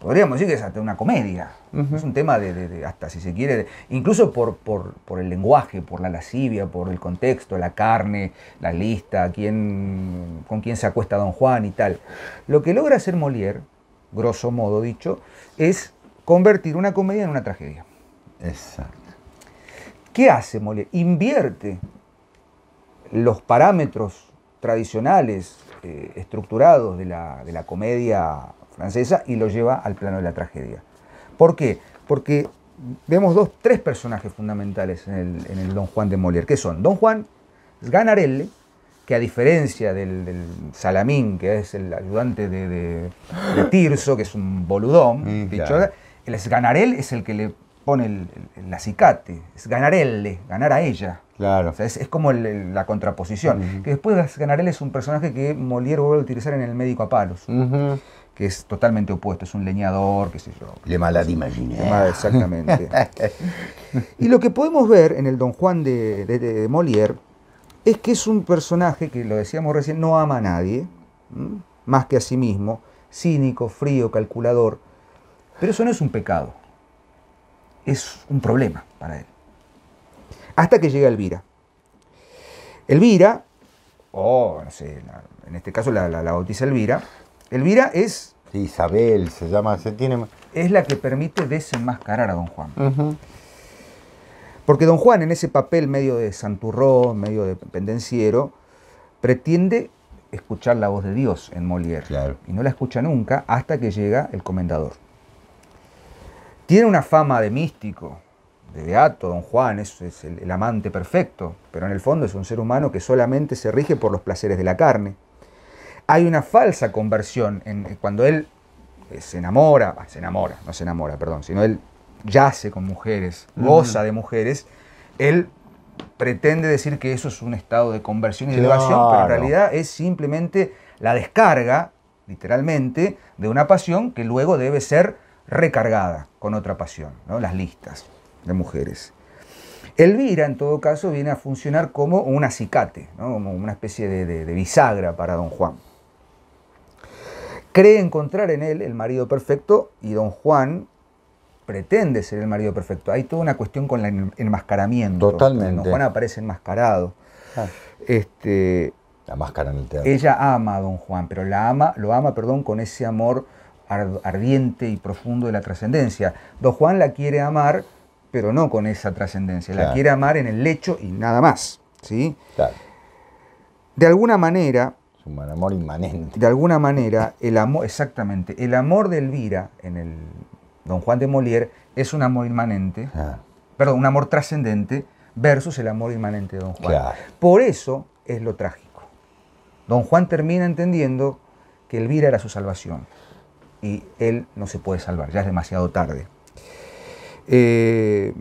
podríamos decir que es hasta una comedia. Es un tema de, hasta si se quiere, incluso por, por, el lenguaje, por la lascivia, por el contexto, la carne, la lista, quién, con quién se acuesta Don Juan y tal. Lo que logra hacer Molière, grosso modo dicho, es convertir una comedia en una tragedia. Exacto. ¿Qué hace Molière? Invierte los parámetros tradicionales eh, estructurados de la, de la comedia francesa y lo lleva al plano de la tragedia. ¿Por qué? Porque vemos dos, tres personajes fundamentales en el, Don Juan de Molière, que son Don Juan Sganarelle, que a diferencia del, Salamín, que es el ayudante de, Tirso, que es un boludón, mm, el Sganarelle es el que le pone el, acicate, es ganar a ella. Claro. es, como la contraposición. Que después Ganarelle es un personaje que Molière vuelve a utilizar en El médico a palos que es totalmente opuesto, es un leñador, qué sé yo. Le malad Exactamente. [LAUGHS] y lo que podemos ver en el Don Juan de, de, Molière es que es un personaje que, lo decíamos recién, no ama a nadie, más que a sí mismo, cínico, frío, calculador. Pero eso no es un pecado, es un problema para él. Hasta que llega Elvira. Elvira, o no sé, en este caso la, la, la bautiza Elvira, Elvira es... Isabel se llama, se tiene... Es la que permite desenmascarar a don Juan. Porque don Juan en ese papel medio de santurró, medio de pendenciero, pretende escuchar la voz de Dios en Molière. Y no la escucha nunca hasta que llega el comendador. Tiene una fama de místico, de beato, don Juan, es, el amante perfecto, pero en el fondo es un ser humano que solamente se rige por los placeres de la carne hay una falsa conversión en, eh, cuando él eh, se enamora, ah, se enamora, no se enamora, perdón, sino él yace con mujeres, goza de mujeres, él pretende decir que eso es un estado de conversión y elevación, pero en realidad es simplemente la descarga, literalmente, de una pasión que luego debe ser recargada con otra pasión, ¿no? las listas de mujeres. Elvira, en todo caso, viene a funcionar como un acicate, como una especie de bisagra para don Juan cree encontrar en él el marido perfecto y don Juan pretende ser el marido perfecto. Hay toda una cuestión con el enmascaramiento. Totalmente. Don Juan aparece enmascarado. Ah. Este, la máscara en el teatro. Ella ama a don Juan, pero la ama, lo ama perdón, con ese amor ardiente y profundo de la trascendencia. Don Juan la quiere amar, pero no con esa trascendencia. La quiere amar en el lecho y nada más. ¿sí? De alguna manera, amor inmanente. De alguna manera, el amor, exactamente, el amor de Elvira en el Don Juan de Molière es un amor inmanente, ah. perdón, un amor trascendente versus el amor inmanente de Don Juan. Por eso es lo trágico. Don Juan termina entendiendo que Elvira era su salvación y él no se puede salvar, ya es demasiado tarde. Eh,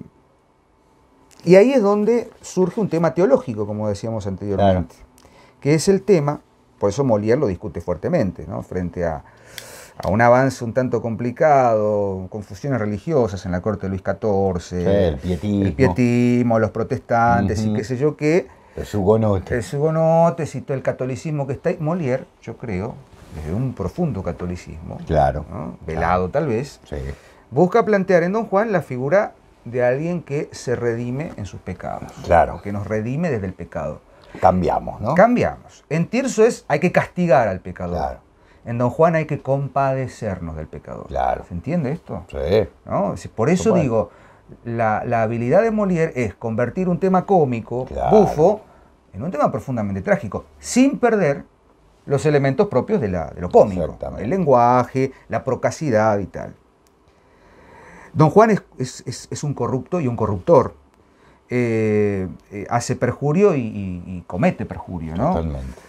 y ahí es donde surge un tema teológico, como decíamos anteriormente, que es el tema por eso Molière lo discute fuertemente, ¿no? frente a, un avance un tanto complicado, confusiones religiosas en la corte de Luis XIV, el, pietismo. los protestantes y qué sé yo qué. El hugonotes. El hugonotes y todo el catolicismo que está ahí. Molière, yo creo, desde un profundo catolicismo, claro, velado tal vez, busca plantear en Don Juan la figura de alguien que se redime en sus pecados, claro. que nos redime desde el pecado. Cambiamos, ¿no? Cambiamos. En Tirso es hay que castigar al pecador. En Don Juan hay que compadecernos del pecador. ¿Se entiende esto? Sí. Por eso digo, la, habilidad de Molière es convertir un tema cómico, bufo, en un tema profundamente trágico, sin perder los elementos propios de, lo cómico. El lenguaje, la procacidad y tal. Don Juan es un corrupto y un corruptor. Eh, eh, hace perjurio y, comete perjurio. ¿no? Totalmente.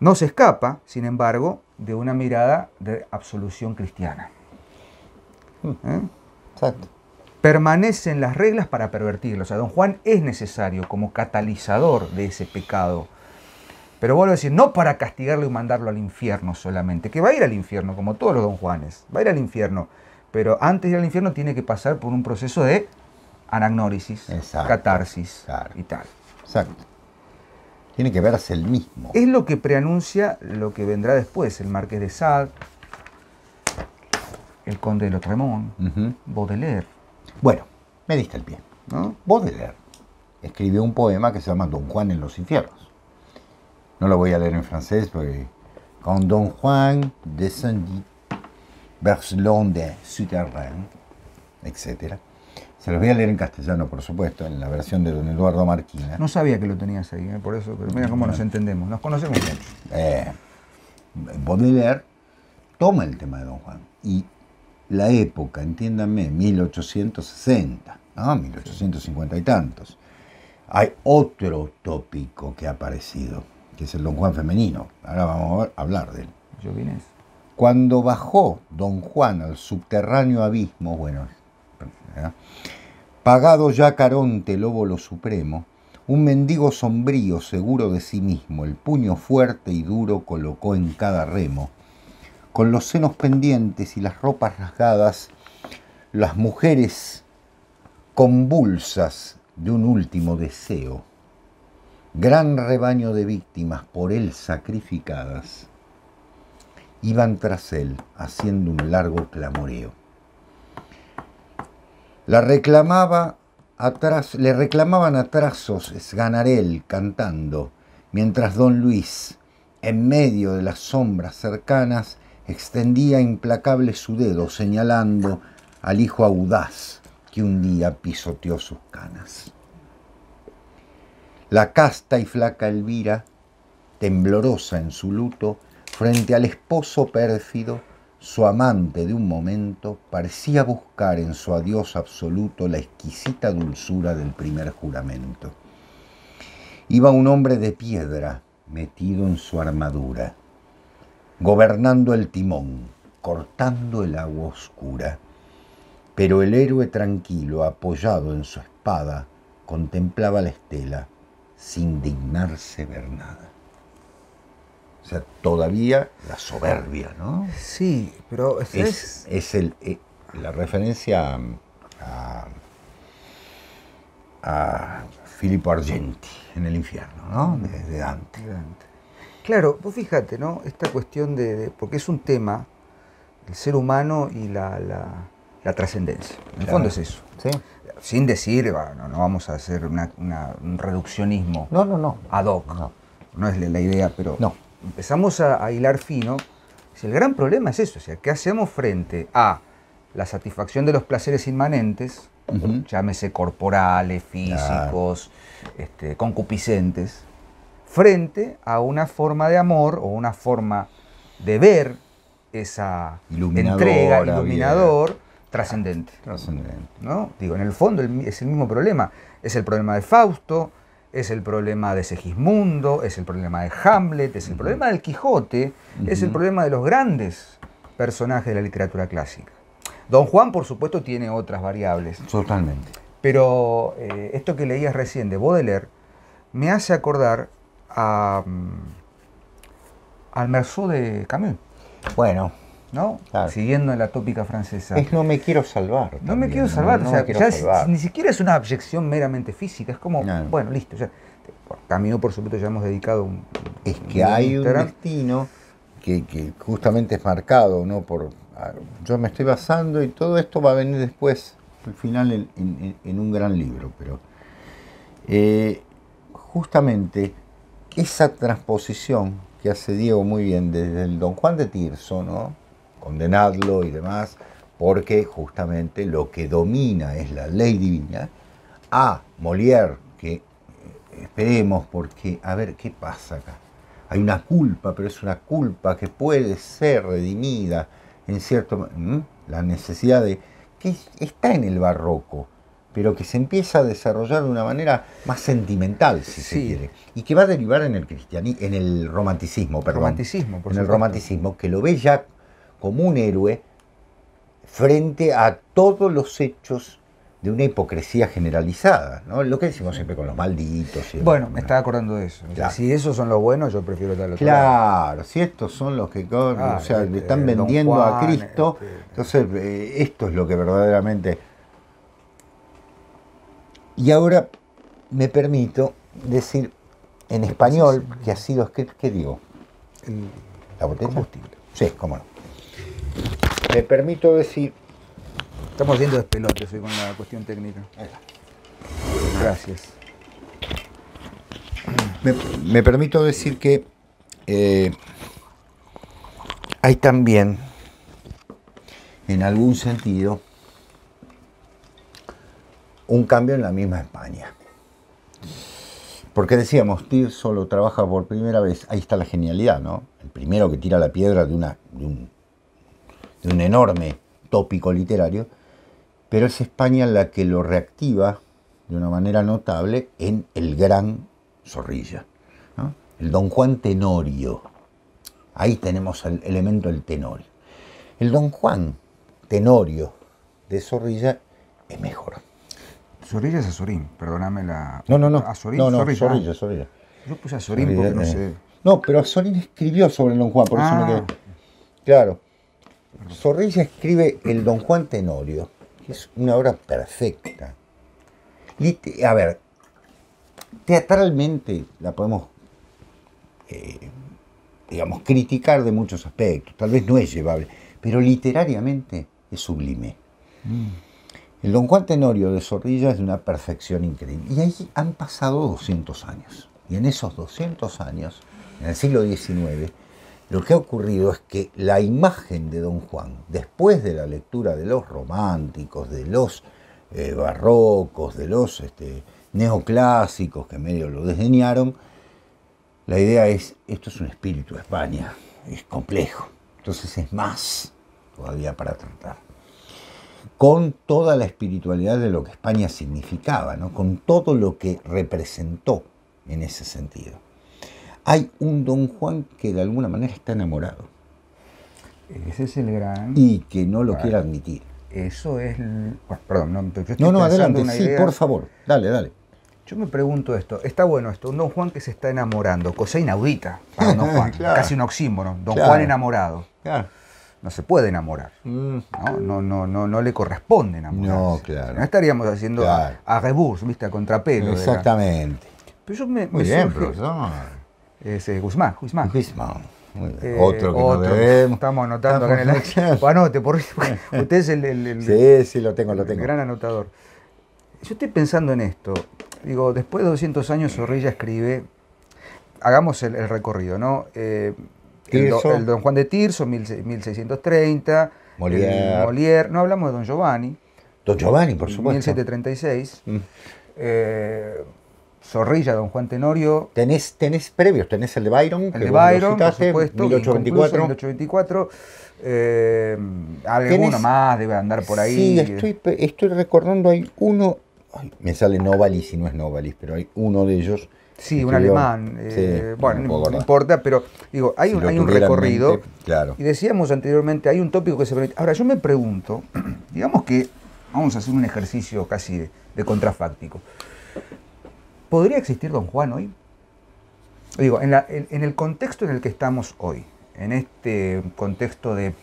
No se escapa, sin embargo, de una mirada de absolución cristiana. Mm. ¿Eh? Exacto. Permanecen las reglas para pervertirlo. O sea, don Juan es necesario como catalizador de ese pecado. Pero vuelvo a decir, no para castigarlo y mandarlo al infierno solamente, que va a ir al infierno, como todos los don Juanes, va a ir al infierno. Pero antes de ir al infierno tiene que pasar por un proceso de anagnórisis, catarsis y tal. Exacto. Tiene que verse el mismo. Es lo que preanuncia lo que vendrá después, el Marqués de Sade, el Conde de Lotremont, Baudelaire. Bueno, me diste el pie. Baudelaire escribió un poema que se llama Don Juan en los infiernos. No lo voy a leer en francés porque... con Don Juan descendí vers l'onde souterrain etc. Se los voy a leer en castellano, por supuesto, en la versión de don Eduardo Marquina. No sabía que lo tenías ahí, ¿eh? por eso, pero mira cómo nos entendemos, nos conocemos bien. Eh, Baudelaire toma el tema de Don Juan y la época, entiéndanme, 1860, ¿no? 1850 y tantos. Hay otro tópico que ha aparecido, que es el Don Juan femenino. Ahora vamos a hablar de él. Yo vine. Cuando bajó Don Juan al subterráneo abismo, bueno, ¿verdad? ¿eh? Pagado ya Caronte, lóbulo supremo, un mendigo sombrío, seguro de sí mismo, el puño fuerte y duro colocó en cada remo. Con los senos pendientes y las ropas rasgadas, las mujeres convulsas de un último deseo. Gran rebaño de víctimas por él sacrificadas iban tras él haciendo un largo clamoreo. La reclamaba le reclamaban atrasos Sganarel cantando, mientras don Luis, en medio de las sombras cercanas, extendía implacable su dedo señalando al hijo audaz que un día pisoteó sus canas. La casta y flaca Elvira, temblorosa en su luto, frente al esposo pérfido, su amante de un momento parecía buscar en su adiós absoluto la exquisita dulzura del primer juramento. Iba un hombre de piedra metido en su armadura, gobernando el timón, cortando el agua oscura. Pero el héroe tranquilo, apoyado en su espada, contemplaba la estela sin dignarse ver nada. O sea, todavía la soberbia, ¿no? Sí, pero es, es, el, eh, la referencia a, a, Filippo Argenti en el infierno, ¿no? Mm. De, Dante. Claro, vos fíjate, ¿no? Esta cuestión de, porque es un tema, el ser humano y la, la, la trascendencia. En el fondo es eso. ¿Sí? Sin decir, bueno, no vamos a hacer un reduccionismo no, no, no. ad hoc. No. no es la idea, pero no empezamos a, hilar fino, el gran problema es eso, o sea, ¿qué hacemos frente a la satisfacción de los placeres inmanentes, llámese corporales, físicos, este, concupiscentes, frente a una forma de amor o una forma de ver esa entrega, iluminador, trascendente. Digo, en el fondo es el mismo problema. Es el problema de Fausto, es el problema de Segismundo, es el problema de Hamlet, es el problema del Quijote, es el problema de los grandes personajes de la literatura clásica. Don Juan, por supuesto, tiene otras variables. Totalmente. Pero eh, esto que leías recién de Baudelaire me hace acordar a, mm, al Merceau de Camus. Bueno, ¿no? Siguiendo la tópica francesa. Es no me quiero salvar. No me quiero salvar, ni siquiera es una abyección meramente física, es como, bueno, listo, Camino, por supuesto, ya hemos dedicado un. Es que hay un destino que, justamente es marcado, ¿no? Por. Yo me estoy basando y todo esto va a venir después, al final, en, un gran libro, pero. Eh, justamente esa transposición que hace Diego muy bien desde el Don Juan de Tirso, ¿no? condenadlo y demás, porque justamente lo que domina es la ley divina, a Molière, que eh, esperemos, porque a ver qué pasa acá. Hay una culpa, pero es una culpa que puede ser redimida en cierto la necesidad de que está en el barroco, pero que se empieza a desarrollar de una manera más sentimental, si se quiere, y que va a derivar en el cristianismo, en el romanticismo, romanticismo, en el romanticismo que lo ve ya como un héroe frente a todos los hechos de una hipocresía generalizada, ¿no? Lo que decimos siempre con los malditos. bueno, me estaba acordando de eso. Si esos son los buenos, yo prefiero estar los Claro, si estos son los que le este, están vendiendo a Cristo, este. entonces eh, esto es lo que verdaderamente... Y ahora me permito decir en español que ha sido escrito, ¿qué digo? ¿La botella? combustible. Sí, cómo no me permito decir... Estamos viendo despelotes con la cuestión técnica. Gracias. Me, permito decir que eh, hay también, en algún sentido, un cambio en la misma España. Porque decíamos, Tir solo trabaja por primera vez, ahí está la genialidad, ¿no? El primero que tira la piedra de, una, de un un enorme tópico literario, pero es España la que lo reactiva de una manera notable en el gran Zorrilla, el Don Juan Tenorio. Ahí tenemos el elemento del tenor. El Don Juan Tenorio de Zorrilla es mejor. Zorrilla es Azorín, perdóname la... No, no, no. Azorín, no, no, Zorrilla. Zorrilla, Yo puse Azorín, porque no eh. sé... No, pero Azorín escribió sobre el Don Juan, por eso me ah. quedé... Claro. Zorrilla escribe el Don Juan Tenorio, que es una obra perfecta. a ver, teatralmente la podemos, eh, digamos, criticar de muchos aspectos, tal vez no es llevable, pero literariamente es sublime. Mm. El Don Juan Tenorio de Zorrilla es de una perfección increíble. Y ahí han pasado 200 años. Y en esos 200 años, en el siglo XIX, lo que ha ocurrido es que la imagen de Don Juan, después de la lectura de los románticos, de los eh, barrocos, de los este, neoclásicos que medio lo desdeñaron, la idea es, esto es un espíritu de España, es complejo, entonces es más todavía para tratar. Con toda la espiritualidad de lo que España significaba, ¿no? con todo lo que representó en ese sentido hay un don Juan que de alguna manera está enamorado. Ese es el gran... Y que no lo quiere admitir. Eso es... El... perdón, no, estoy no, no adelante, sí, por favor. Dale, dale. Yo me pregunto esto, está bueno esto, un don Juan que se está enamorando, cosa inaudita para un don [LAUGHS] Juan, casi un oxímono. don Juan enamorado. Claro. No se puede enamorar, mm. ¿no? No, no, no, le corresponde enamorarse. No, claro. no estaríamos haciendo a, a rebus, ¿viste? A contrapelo. Exactamente. Pero yo me, Muy es eh, Guzmán. Guzmán. Guzmán. Eh, otro que otro. Estamos anotando acá en el [LAUGHS] Anote, por [LAUGHS] Usted es el, lo tengo, lo gran anotador. Yo estoy pensando en esto. Digo, después de 200 años, Zorrilla escribe. Hagamos el, recorrido, ¿no? Eh, el, Don Juan de Tirso, 1630. Molière. No hablamos de Don Giovanni. Don Giovanni, por supuesto. 1736. Mm. Eh, Zorrilla, Don Juan Tenorio. Tenés, tenés previos, tenés el de Byron. El de Byron, por supuesto. 1824. 1824. Eh, alguno más debe andar por ahí. Sí, estoy, estoy recordando, hay uno, me sale Novalis y no es Novalis, pero hay uno de ellos. Sí, un alemán. Eh, bueno, no, importa, pero digo, hay un, recorrido. claro. Y decíamos anteriormente, hay un tópico que se permite. Ahora, yo me pregunto, [CLEARS THROAT] digamos que vamos a hacer un ejercicio casi de contrafáctico. ¿Podría existir Don Juan hoy? Digo, en, el contexto en el que estamos hoy, en este contexto de mm,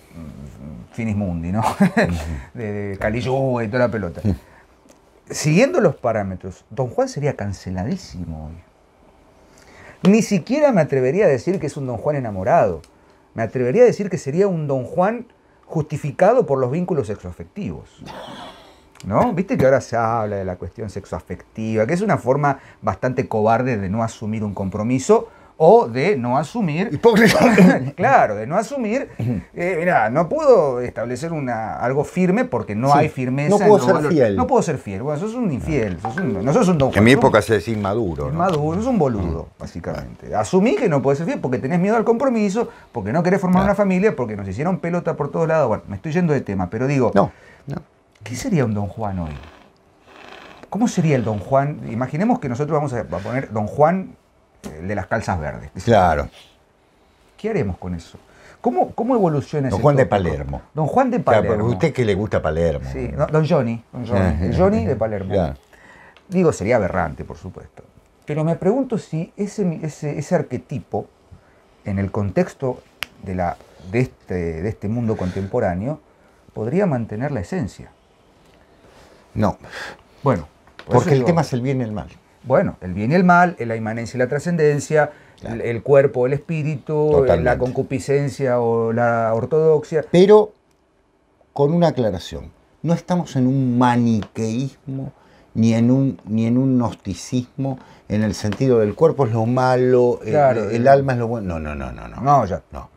finis mundi, ¿no? [LAUGHS] de, de y toda la pelota. Siguiendo los parámetros, Don Juan sería canceladísimo hoy. Ni siquiera me atrevería a decir que es un Don Juan enamorado. Me atrevería a decir que sería un Don Juan justificado por los vínculos sexoafectivos. [LAUGHS] ¿no? Viste que ahora se habla de la cuestión sexoafectiva, que es una forma bastante cobarde de no asumir un compromiso o de no asumir. Hipócrita. [LAUGHS] claro, de no asumir. Eh, mirá, no puedo establecer una, algo firme porque no hay firmeza. No puedo ser fiel. No puedo ser fiel. Bueno, sos un infiel. un, no sos un En mi época se decía inmaduro. Inmaduro, es un boludo, mm. básicamente. Asumí que no puedes ser fiel porque tenés miedo al compromiso, porque no querés formar una familia, porque nos hicieron pelota por todos lados. Bueno, me estoy yendo de tema, pero digo. No. No. ¿Qué sería un Don Juan hoy? ¿Cómo sería el Don Juan? Imaginemos que nosotros vamos a poner Don Juan eh, de las calzas verdes. Claro. ¿Qué haremos con eso? ¿Cómo, cómo evoluciona Don Juan de Palermo. Don Juan de Palermo. usted que le gusta Palermo. Sí, don Johnny. Johnny, ah, eh, de Palermo. Digo, sería aberrante, por supuesto. Pero me pregunto si ese, ese, arquetipo, en el contexto de, la, de, este, de este mundo contemporáneo, podría mantener la esencia. No. Bueno. porque el tema es el bien y el mal. Bueno, el bien y el mal, la inmanencia y la trascendencia, el, cuerpo, el espíritu, eh, la concupiscencia o la ortodoxia. Pero con una aclaración, no estamos en un maniqueísmo ni en un, ni en un gnosticismo en el sentido del cuerpo es lo malo, el, alma es lo bueno. No, no, no, no. No, no ya. No.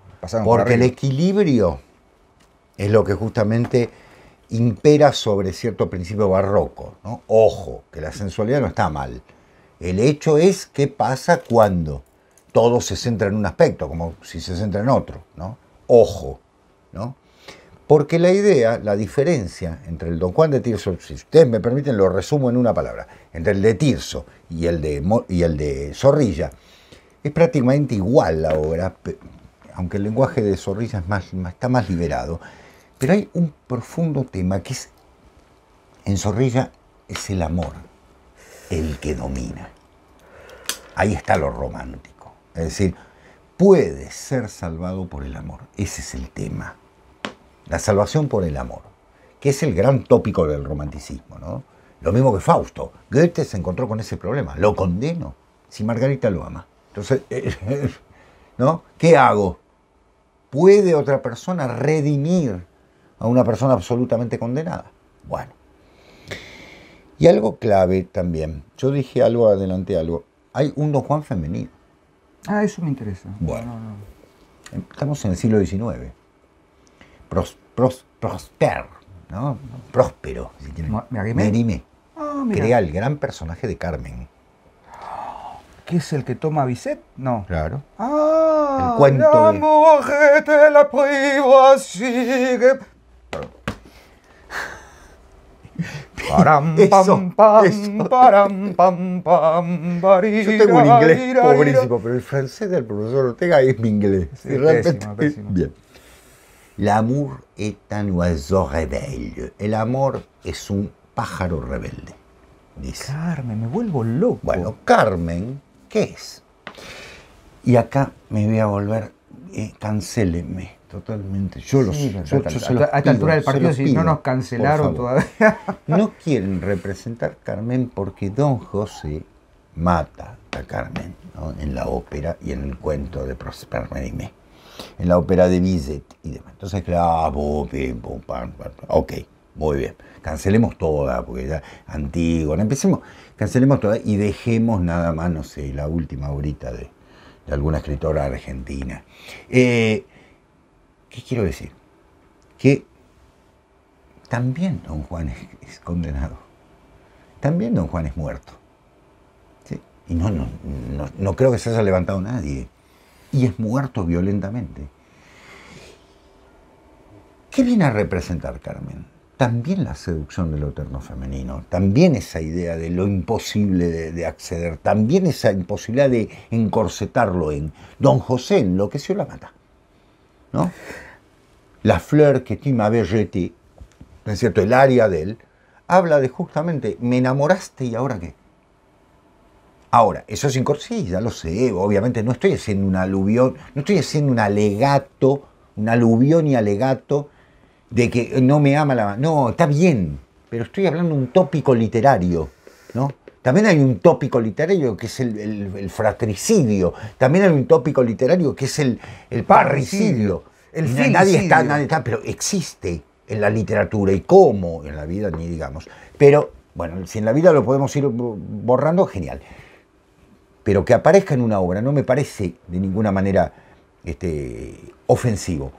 Porque el equilibrio es lo que justamente impera sobre cierto principio barroco. ¿no? Ojo, que la sensualidad no está mal. El hecho es qué pasa cuando todo se centra en un aspecto, como si se centra en otro. ¿no? Ojo. ¿no? Porque la idea, la diferencia entre el Don Juan de Tirso, si ustedes me permiten, lo resumo en una palabra, entre el de Tirso y el de, y el de Zorrilla, es prácticamente igual la obra, aunque el lenguaje de Zorrilla está más liberado pero hay un profundo tema que es, en Zorrilla, es el amor, el que domina. Ahí está lo romántico. Es decir, puede ser salvado por el amor. Ese es el tema. La salvación por el amor, que es el gran tópico del romanticismo, ¿no? Lo mismo que Fausto. Goethe se encontró con ese problema. Lo condeno si Margarita lo ama. Entonces, [LAUGHS] ¿no? ¿Qué hago? ¿Puede otra persona redimir a una persona absolutamente condenada. Bueno. Y algo clave también. Yo dije algo, adelante algo. Hay un don Juan femenino. Ah, eso me interesa. Bueno. No, em, Estamos en el siglo XIX. prosper, ¿no? Próspero, si Merime. Ah, Crea el gran personaje de Carmen. ¿Qué es el que toma Bisset? No. Claro. Ah, el cuento. [LAUGHS] Eso, eso. Yo tengo un inglés pobrísimo, pero el francés del profesor Ortega es mi inglés. Bien. L'amour est un oiseau rebelle. El amor es un pájaro rebelde. Dice. Carmen, me vuelvo loco. Bueno, Carmen, ¿qué es? Y acá me voy a volver, eh, cancéleme. Totalmente. Yo lo sé, a, esta altura del partido, si no nos cancelaron todavía. [LAUGHS] no quieren representar Carmen porque Don José mata a Carmen en la ópera y en el cuento de Prosper Mérimée. En la ópera de Bizet y demás. Entonces, claro, ok, muy bien. Cancelemos toda, porque ya antiguo empecemos, cancelemos toda y dejemos nada más, no sé, la última horita de, de alguna escritora argentina. Eh, ¿Qué quiero decir? Que también don Juan es, condenado. También don Juan es muerto. Y no, no, no, creo que se haya levantado nadie. Y es muerto violentamente. ¿Qué viene a representar Carmen? También la seducción del lo eterno femenino, también esa idea de lo imposible de, acceder, también esa imposibilidad de encorsetarlo en. Don José en lo que enloqueció la mata. La fleur que tu m'avais cierto? El área de él, habla de justamente, me enamoraste y ahora qué. Ahora, eso es incorrecto, sí, lo sé, obviamente no estoy haciendo un aluvión, no estoy haciendo un alegato, un aluvión y alegato de que no me ama la... No, está bien, pero estoy hablando de un tópico literario, ¿no? También hay un tópico literario que es el, fratricidio. También hay un tópico literario que es el, parricidio. El nadie está, nadie está, pero existe en la literatura y cómo en la vida, ni digamos. Pero, bueno, si en la vida lo podemos ir borrando, genial. Pero que aparezca en una obra no me parece de ninguna manera este, ofensivo.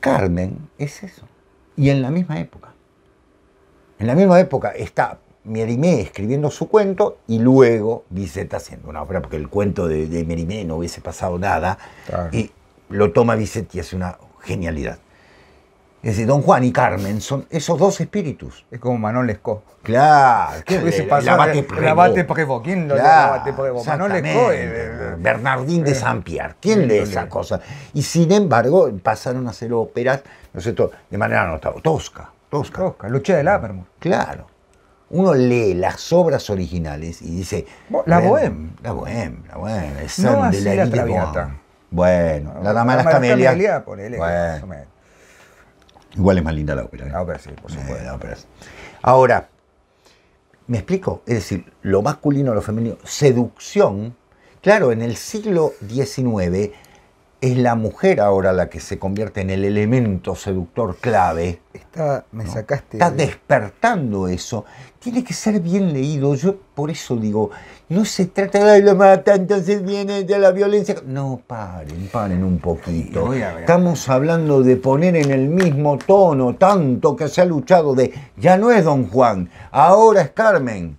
Carmen es eso. Y en la misma época. En la misma época está Merimé escribiendo su cuento y luego Bizet haciendo una obra, porque el cuento de, de Merimé no hubiese pasado nada. Y lo toma Bizet y hace una genialidad. Es decir, Don Juan y Carmen son esos dos espíritus. Es como Manon Lescaut. Claro. ¿Qué hubiese pasado? ¿Quién lo claro, Manon Lescaut. Eh, eh, eh. Bernardín de Saint-Pierre. ¿Quién lee esa cosa? Y sin embargo, pasaron a hacer óperas, ¿no sé, de manera notable. Tosca. Tosca. Tosca. Lucha de Lapermore. Claro uno lee las obras originales y dice. La Bohème. La Bohème, la Bohème. Es no de la, la Traviata. Bueno, la Dama de las Camelias. bueno. Igual es más linda la ópera. ¿eh? La ópera sí, por supuesto. la ópera. Ahora, ¿me explico? Es decir, lo masculino, lo femenino, seducción. Claro, en el siglo XIX es la mujer ahora la que se convierte en el elemento seductor clave. Está, me sacaste. Está despertando eso. Tiene que ser bien leído. Yo por eso digo, no se trata de lo mata, entonces viene de la violencia. No, paren, paren un poquito. Estamos hablando de poner en el mismo tono tanto que se ha luchado de, ya no es Don Juan, ahora es Carmen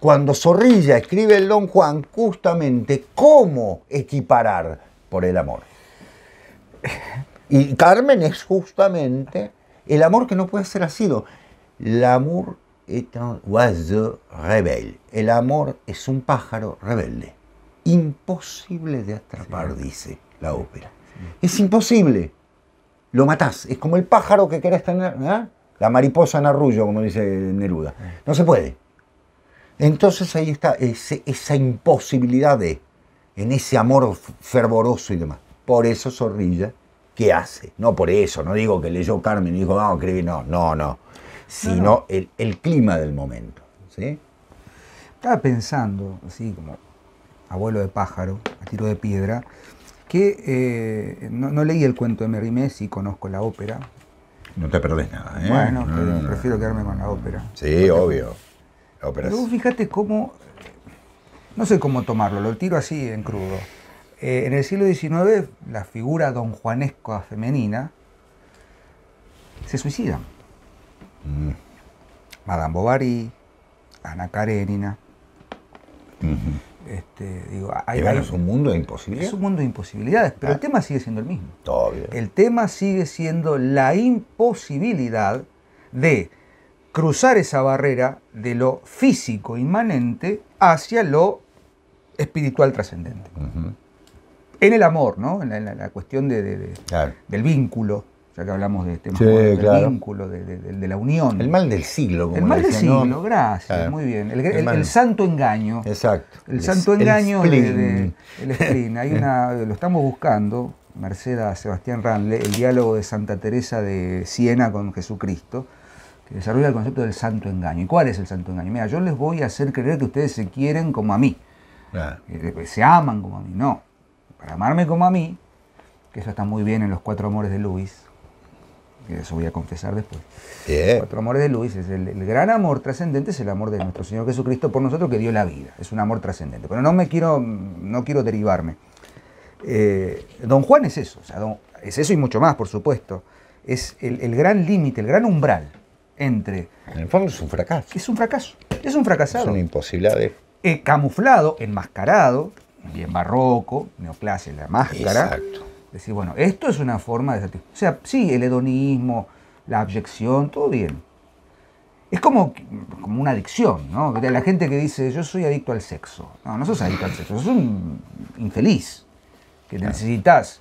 cuando Zorrilla escribe el Don Juan, justamente cómo equiparar por el amor. Y Carmen es justamente el amor que no puede ser asido. L'amour est un oiseau El amor es un pájaro rebelde. Imposible de atrapar, dice la ópera. Es imposible. Lo matás. Es como el pájaro que querés tener, ¿eh? la mariposa en arrullo, como dice Neruda. No se puede. Entonces ahí está esa imposibilidad de en ese amor fervoroso y demás. Por eso Zorrilla, ¿qué hace? No por eso, no digo que leyó Carmen y dijo, no, ah, no, no, no, sino El, clima del momento. Estaba pensando, así como abuelo de pájaro, a tiro de piedra, que eh, no, leí el cuento de Merry y conozco la ópera. No te perdés nada, ¿eh? Bueno, prefiero quedarme con la ópera. Sí, obvio. Pero fíjate cómo no sé cómo tomarlo, lo tiro así en crudo. Eh, en el siglo XIX, la figura donjuanesca femenina se suicida mm. Madame Bovary, Ana Karenina. este, digo, es un mundo de imposibilidades. Es un mundo de imposibilidades, pero el ah. tema sigue siendo el mismo. bien. El tema sigue siendo la imposibilidad de cruzar esa barrera de lo físico inmanente hacia lo espiritual trascendente. En el amor, ¿no? En la, cuestión de, del vínculo, ya que hablamos de este del vínculo, de, la unión. El mal del siglo, como El mal del siglo, gracias, muy bien. El, santo engaño. Exacto. El, santo engaño el spleen. Hay una, [LAUGHS] lo estamos buscando, Mercedes Sebastián Ranle, el diálogo de Santa Teresa de Siena con Jesucristo que desarrolla el concepto del santo engaño. ¿Y cuál es el santo engaño? Mira, yo les voy a hacer creer que ustedes se quieren como a mí. Y se aman como a mí. No. Para amarme como a mí, que eso está muy bien en Los Cuatro Amores de Luis, que eso voy a confesar después. Los Cuatro Amores de Luis es el, gran amor trascendente, es el amor de nuestro Señor Jesucristo por nosotros que dio la vida. Es un amor trascendente. Pero no me quiero, no quiero derivarme. Eh, don Juan es eso, es eso y mucho más, por supuesto. Es el, gran límite, el gran umbral entre. En el fondo es un fracaso. Es un fracaso. Es un fracasado. Es una imposibilidad de eh, camuflado, enmascarado, bien barroco, neoclase, la máscara. Exacto. Decir, bueno, esto es una forma de satisfacción. O sea, sí, el hedonismo, la abyección, todo bien. Es como, como una adicción, ¿no? La gente que dice, yo soy adicto al sexo. No, no sos adicto al sexo, sos un infeliz. Que necesitas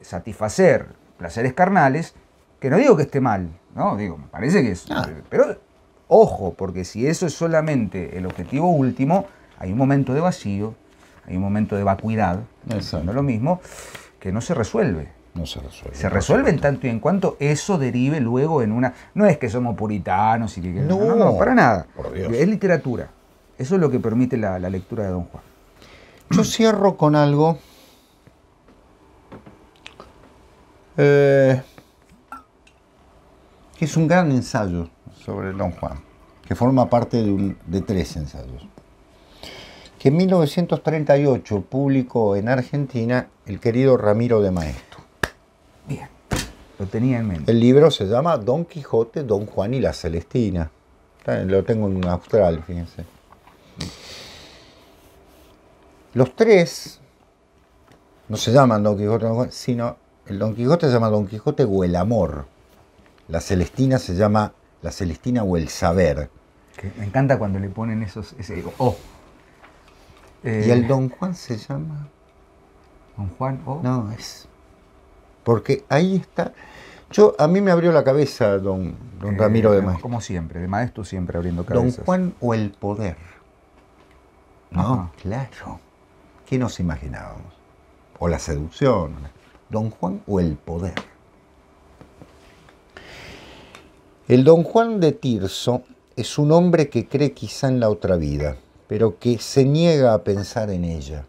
satisfacer placeres carnales, que no digo que esté mal, ¿no? Digo, me parece que es. Ah. Pero ojo, porque si eso es solamente el objetivo último, hay un momento de vacío, hay un momento de vacuidad, no es lo mismo, que no se resuelve. No se resuelve. Se resuelve en tanto y en cuanto eso derive luego en una... No es que somos puritanos y que... No, no, para nada. Es literatura. Eso es lo que permite la, lectura de Don Juan. Yo [CLEARS THROAT] cierro con algo eh, que es un gran ensayo sobre Don Juan, que forma parte de tres ensayos que en 1938 publicó en Argentina el querido Ramiro de Maestro. Bien, lo tenía en mente. El libro se llama Don Quijote, Don Juan y la Celestina. Lo tengo en austral, fíjense. Los tres no se llaman Don Quijote, sino el Don Quijote se llama Don Quijote o el amor. La Celestina se llama La Celestina o el saber. me encanta cuando le ponen esos, ese, eh, ¿Y el Don Juan se llama? Don Juan o. No, es. Porque ahí está. Yo, a mí me abrió la cabeza don, don eh, Ramiro de Maestro. Como siempre, de Maestro siempre abriendo cabezas. Don Juan o el poder. No, claro. ¿Qué nos imaginábamos? O la seducción. Don Juan o el poder. El don Juan de Tirso es un hombre que cree quizá en la otra vida pero que se niega a pensar en ella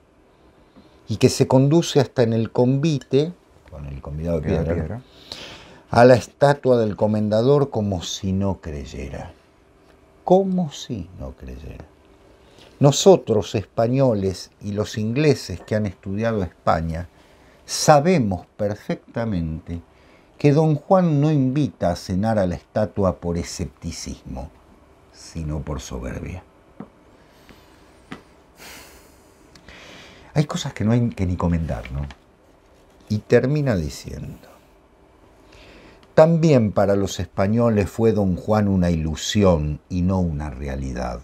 y que se conduce hasta en el convite, con el convidado de piedra, a la estatua del comendador como si no creyera. Como si no creyera. Nosotros, españoles y los ingleses que han estudiado España, sabemos perfectamente que don Juan no invita a cenar a la estatua por escepticismo, sino por soberbia. Hay cosas que no hay que ni comentar, ¿no? Y termina diciendo, también para los españoles fue don Juan una ilusión y no una realidad.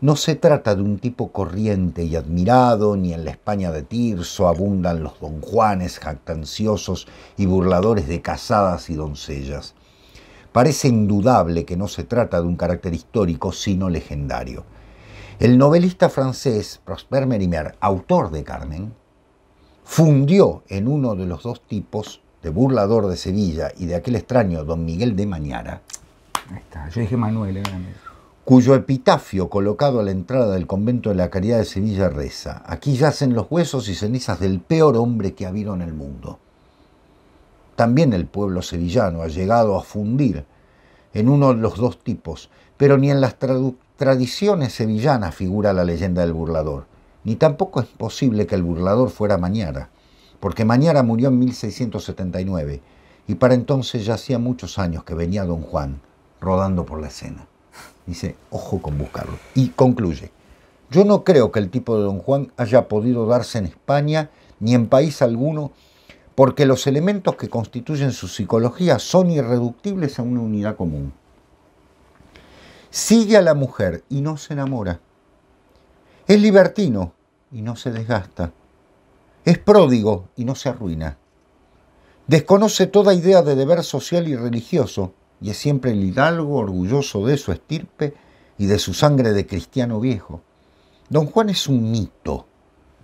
No se trata de un tipo corriente y admirado, ni en la España de Tirso abundan los don Juanes jactanciosos y burladores de casadas y doncellas. Parece indudable que no se trata de un carácter histórico, sino legendario. El novelista francés Prosper Merimer, autor de Carmen, fundió en uno de los dos tipos, de burlador de Sevilla y de aquel extraño don Miguel de Mañara, Manuel, cuyo epitafio colocado a la entrada del convento de la Caridad de Sevilla reza, aquí yacen los huesos y cenizas del peor hombre que ha habido en el mundo. También el pueblo sevillano ha llegado a fundir en uno de los dos tipos, pero ni en las traducciones tradiciones sevillanas figura la leyenda del burlador, ni tampoco es posible que el burlador fuera Mañara, porque Mañara murió en 1679 y para entonces ya hacía muchos años que venía don Juan rodando por la escena. Dice, ojo con buscarlo. Y concluye, yo no creo que el tipo de don Juan haya podido darse en España ni en país alguno, porque los elementos que constituyen su psicología son irreductibles a una unidad común sigue a la mujer y no se enamora. Es libertino y no se desgasta. Es pródigo y no se arruina. Desconoce toda idea de deber social y religioso y es siempre el hidalgo orgulloso de su estirpe y de su sangre de cristiano viejo. Don Juan es un mito.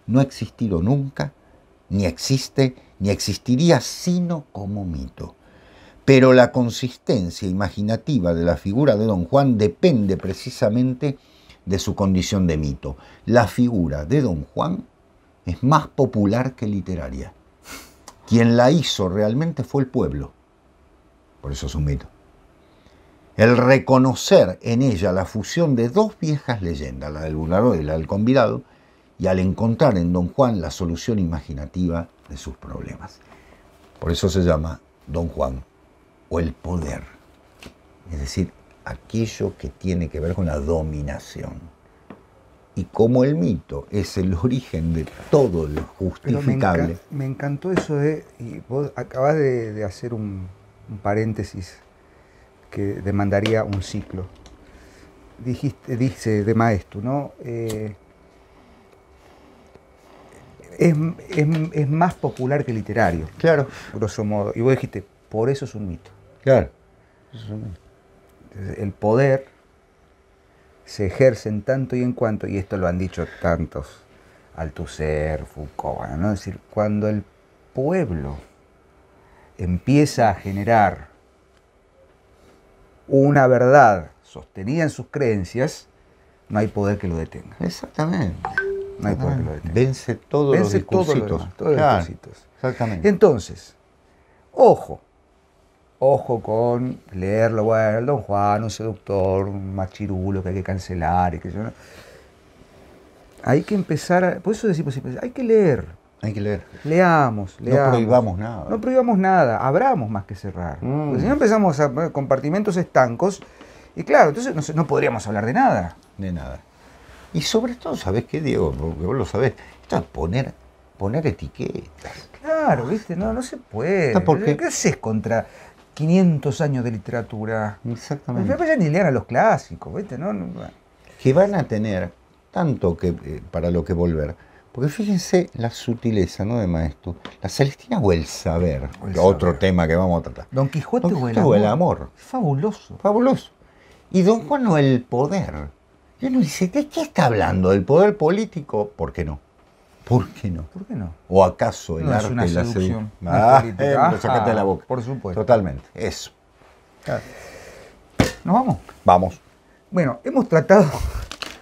No ha existido nunca, ni existe, ni existiría sino como mito. Pero la consistencia imaginativa de la figura de don Juan depende precisamente de su condición de mito. La figura de don Juan es más popular que literaria. Quien la hizo realmente fue el pueblo. Por eso es un mito. El reconocer en ella la fusión de dos viejas leyendas, la del burlador y la del convidado, y al encontrar en don Juan la solución imaginativa de sus problemas. Por eso se llama don Juan o el poder, es decir, aquello que tiene que ver con la dominación. Y como el mito es el origen de todo lo justificable. Me, encantó eso de, y vos acabás de, hacer un, paréntesis que demandaría un ciclo. Dijiste, dice de maestro, ¿no? Eh, es, es, más popular que literario. Claro. Grosso modo. Y vos dijiste, por eso es un mito. El poder se ejerce en tanto y en cuanto, y esto lo han dicho tantos, Althusser, Foucault, ¿no? Es decir, cuando el pueblo empieza a generar una verdad sostenida en sus creencias, no hay poder que lo detenga. Exactamente. No hay poder que lo detenga. Vence todos los discursitos. Exactamente. Entonces, ojo, ojo con leerlo, bueno, el Don Juan, un seductor, un machirulo que hay que cancelar y que yo Hay que empezar, a, por eso decimos hay que leer. Hay que leer. Leamos, leamos. No prohibamos nada. No prohibamos nada, abramos más que cerrar. Mm. si no empezamos a compartimentos estancos, y claro, entonces no, podríamos hablar de nada. De nada. Y sobre todo, ¿sabes qué, Diego? Porque vos lo sabés, esto es poner, poner etiquetas. Claro, viste, no, no se puede. ¿Qué haces contra 500 años de literatura. Exactamente. Me ni leer a los clásicos, ¿viste? Que van a tener tanto que, eh, para lo que volver. Porque fíjense la sutileza, ¿no? De maestro. La Celestina o el saber, otro tema que vamos a tratar. Don Quijote, o, el amor. Fabuloso. Fabuloso. Y Don Juan o el poder. Y uno dice, ¿de qué está hablando? ¿el poder político? ¿Por qué no? ¿Por qué no? ¿Por qué no? ¿O acaso el no, es una la seducción? ah, eh, lo sacaste de la ah, boca. Por supuesto. Totalmente, eso. ¿Nos vamos? Vamos. Bueno, hemos tratado,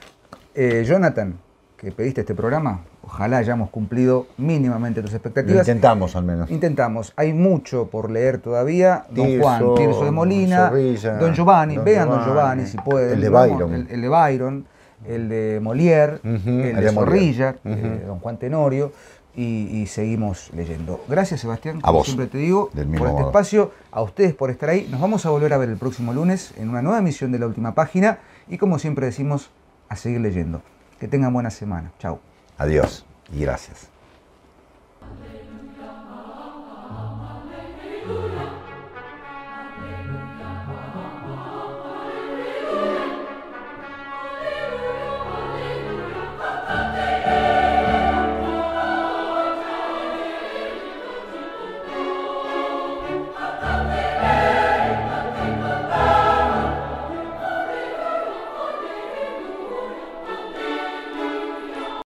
[LAUGHS] eh, Jonathan, que pediste este programa, ojalá hayamos cumplido mínimamente tus expectativas. intentamos al menos. Intentamos. Hay mucho por leer todavía. Don Juan, Tirso de Molina, Don Giovanni, vean Don Giovanni si puede. El de Byron. El, el de Byron el de Molière, el, de Zorrilla, eh, Don Juan Tenorio, y, seguimos leyendo. Gracias, Sebastián. A vos. Siempre te digo, por este espacio, a ustedes por estar ahí. Nos vamos a volver a ver el próximo lunes en una nueva emisión de La Última Página y, como siempre decimos, a seguir leyendo. Que tengan buena semana. Chao. Adiós y gracias.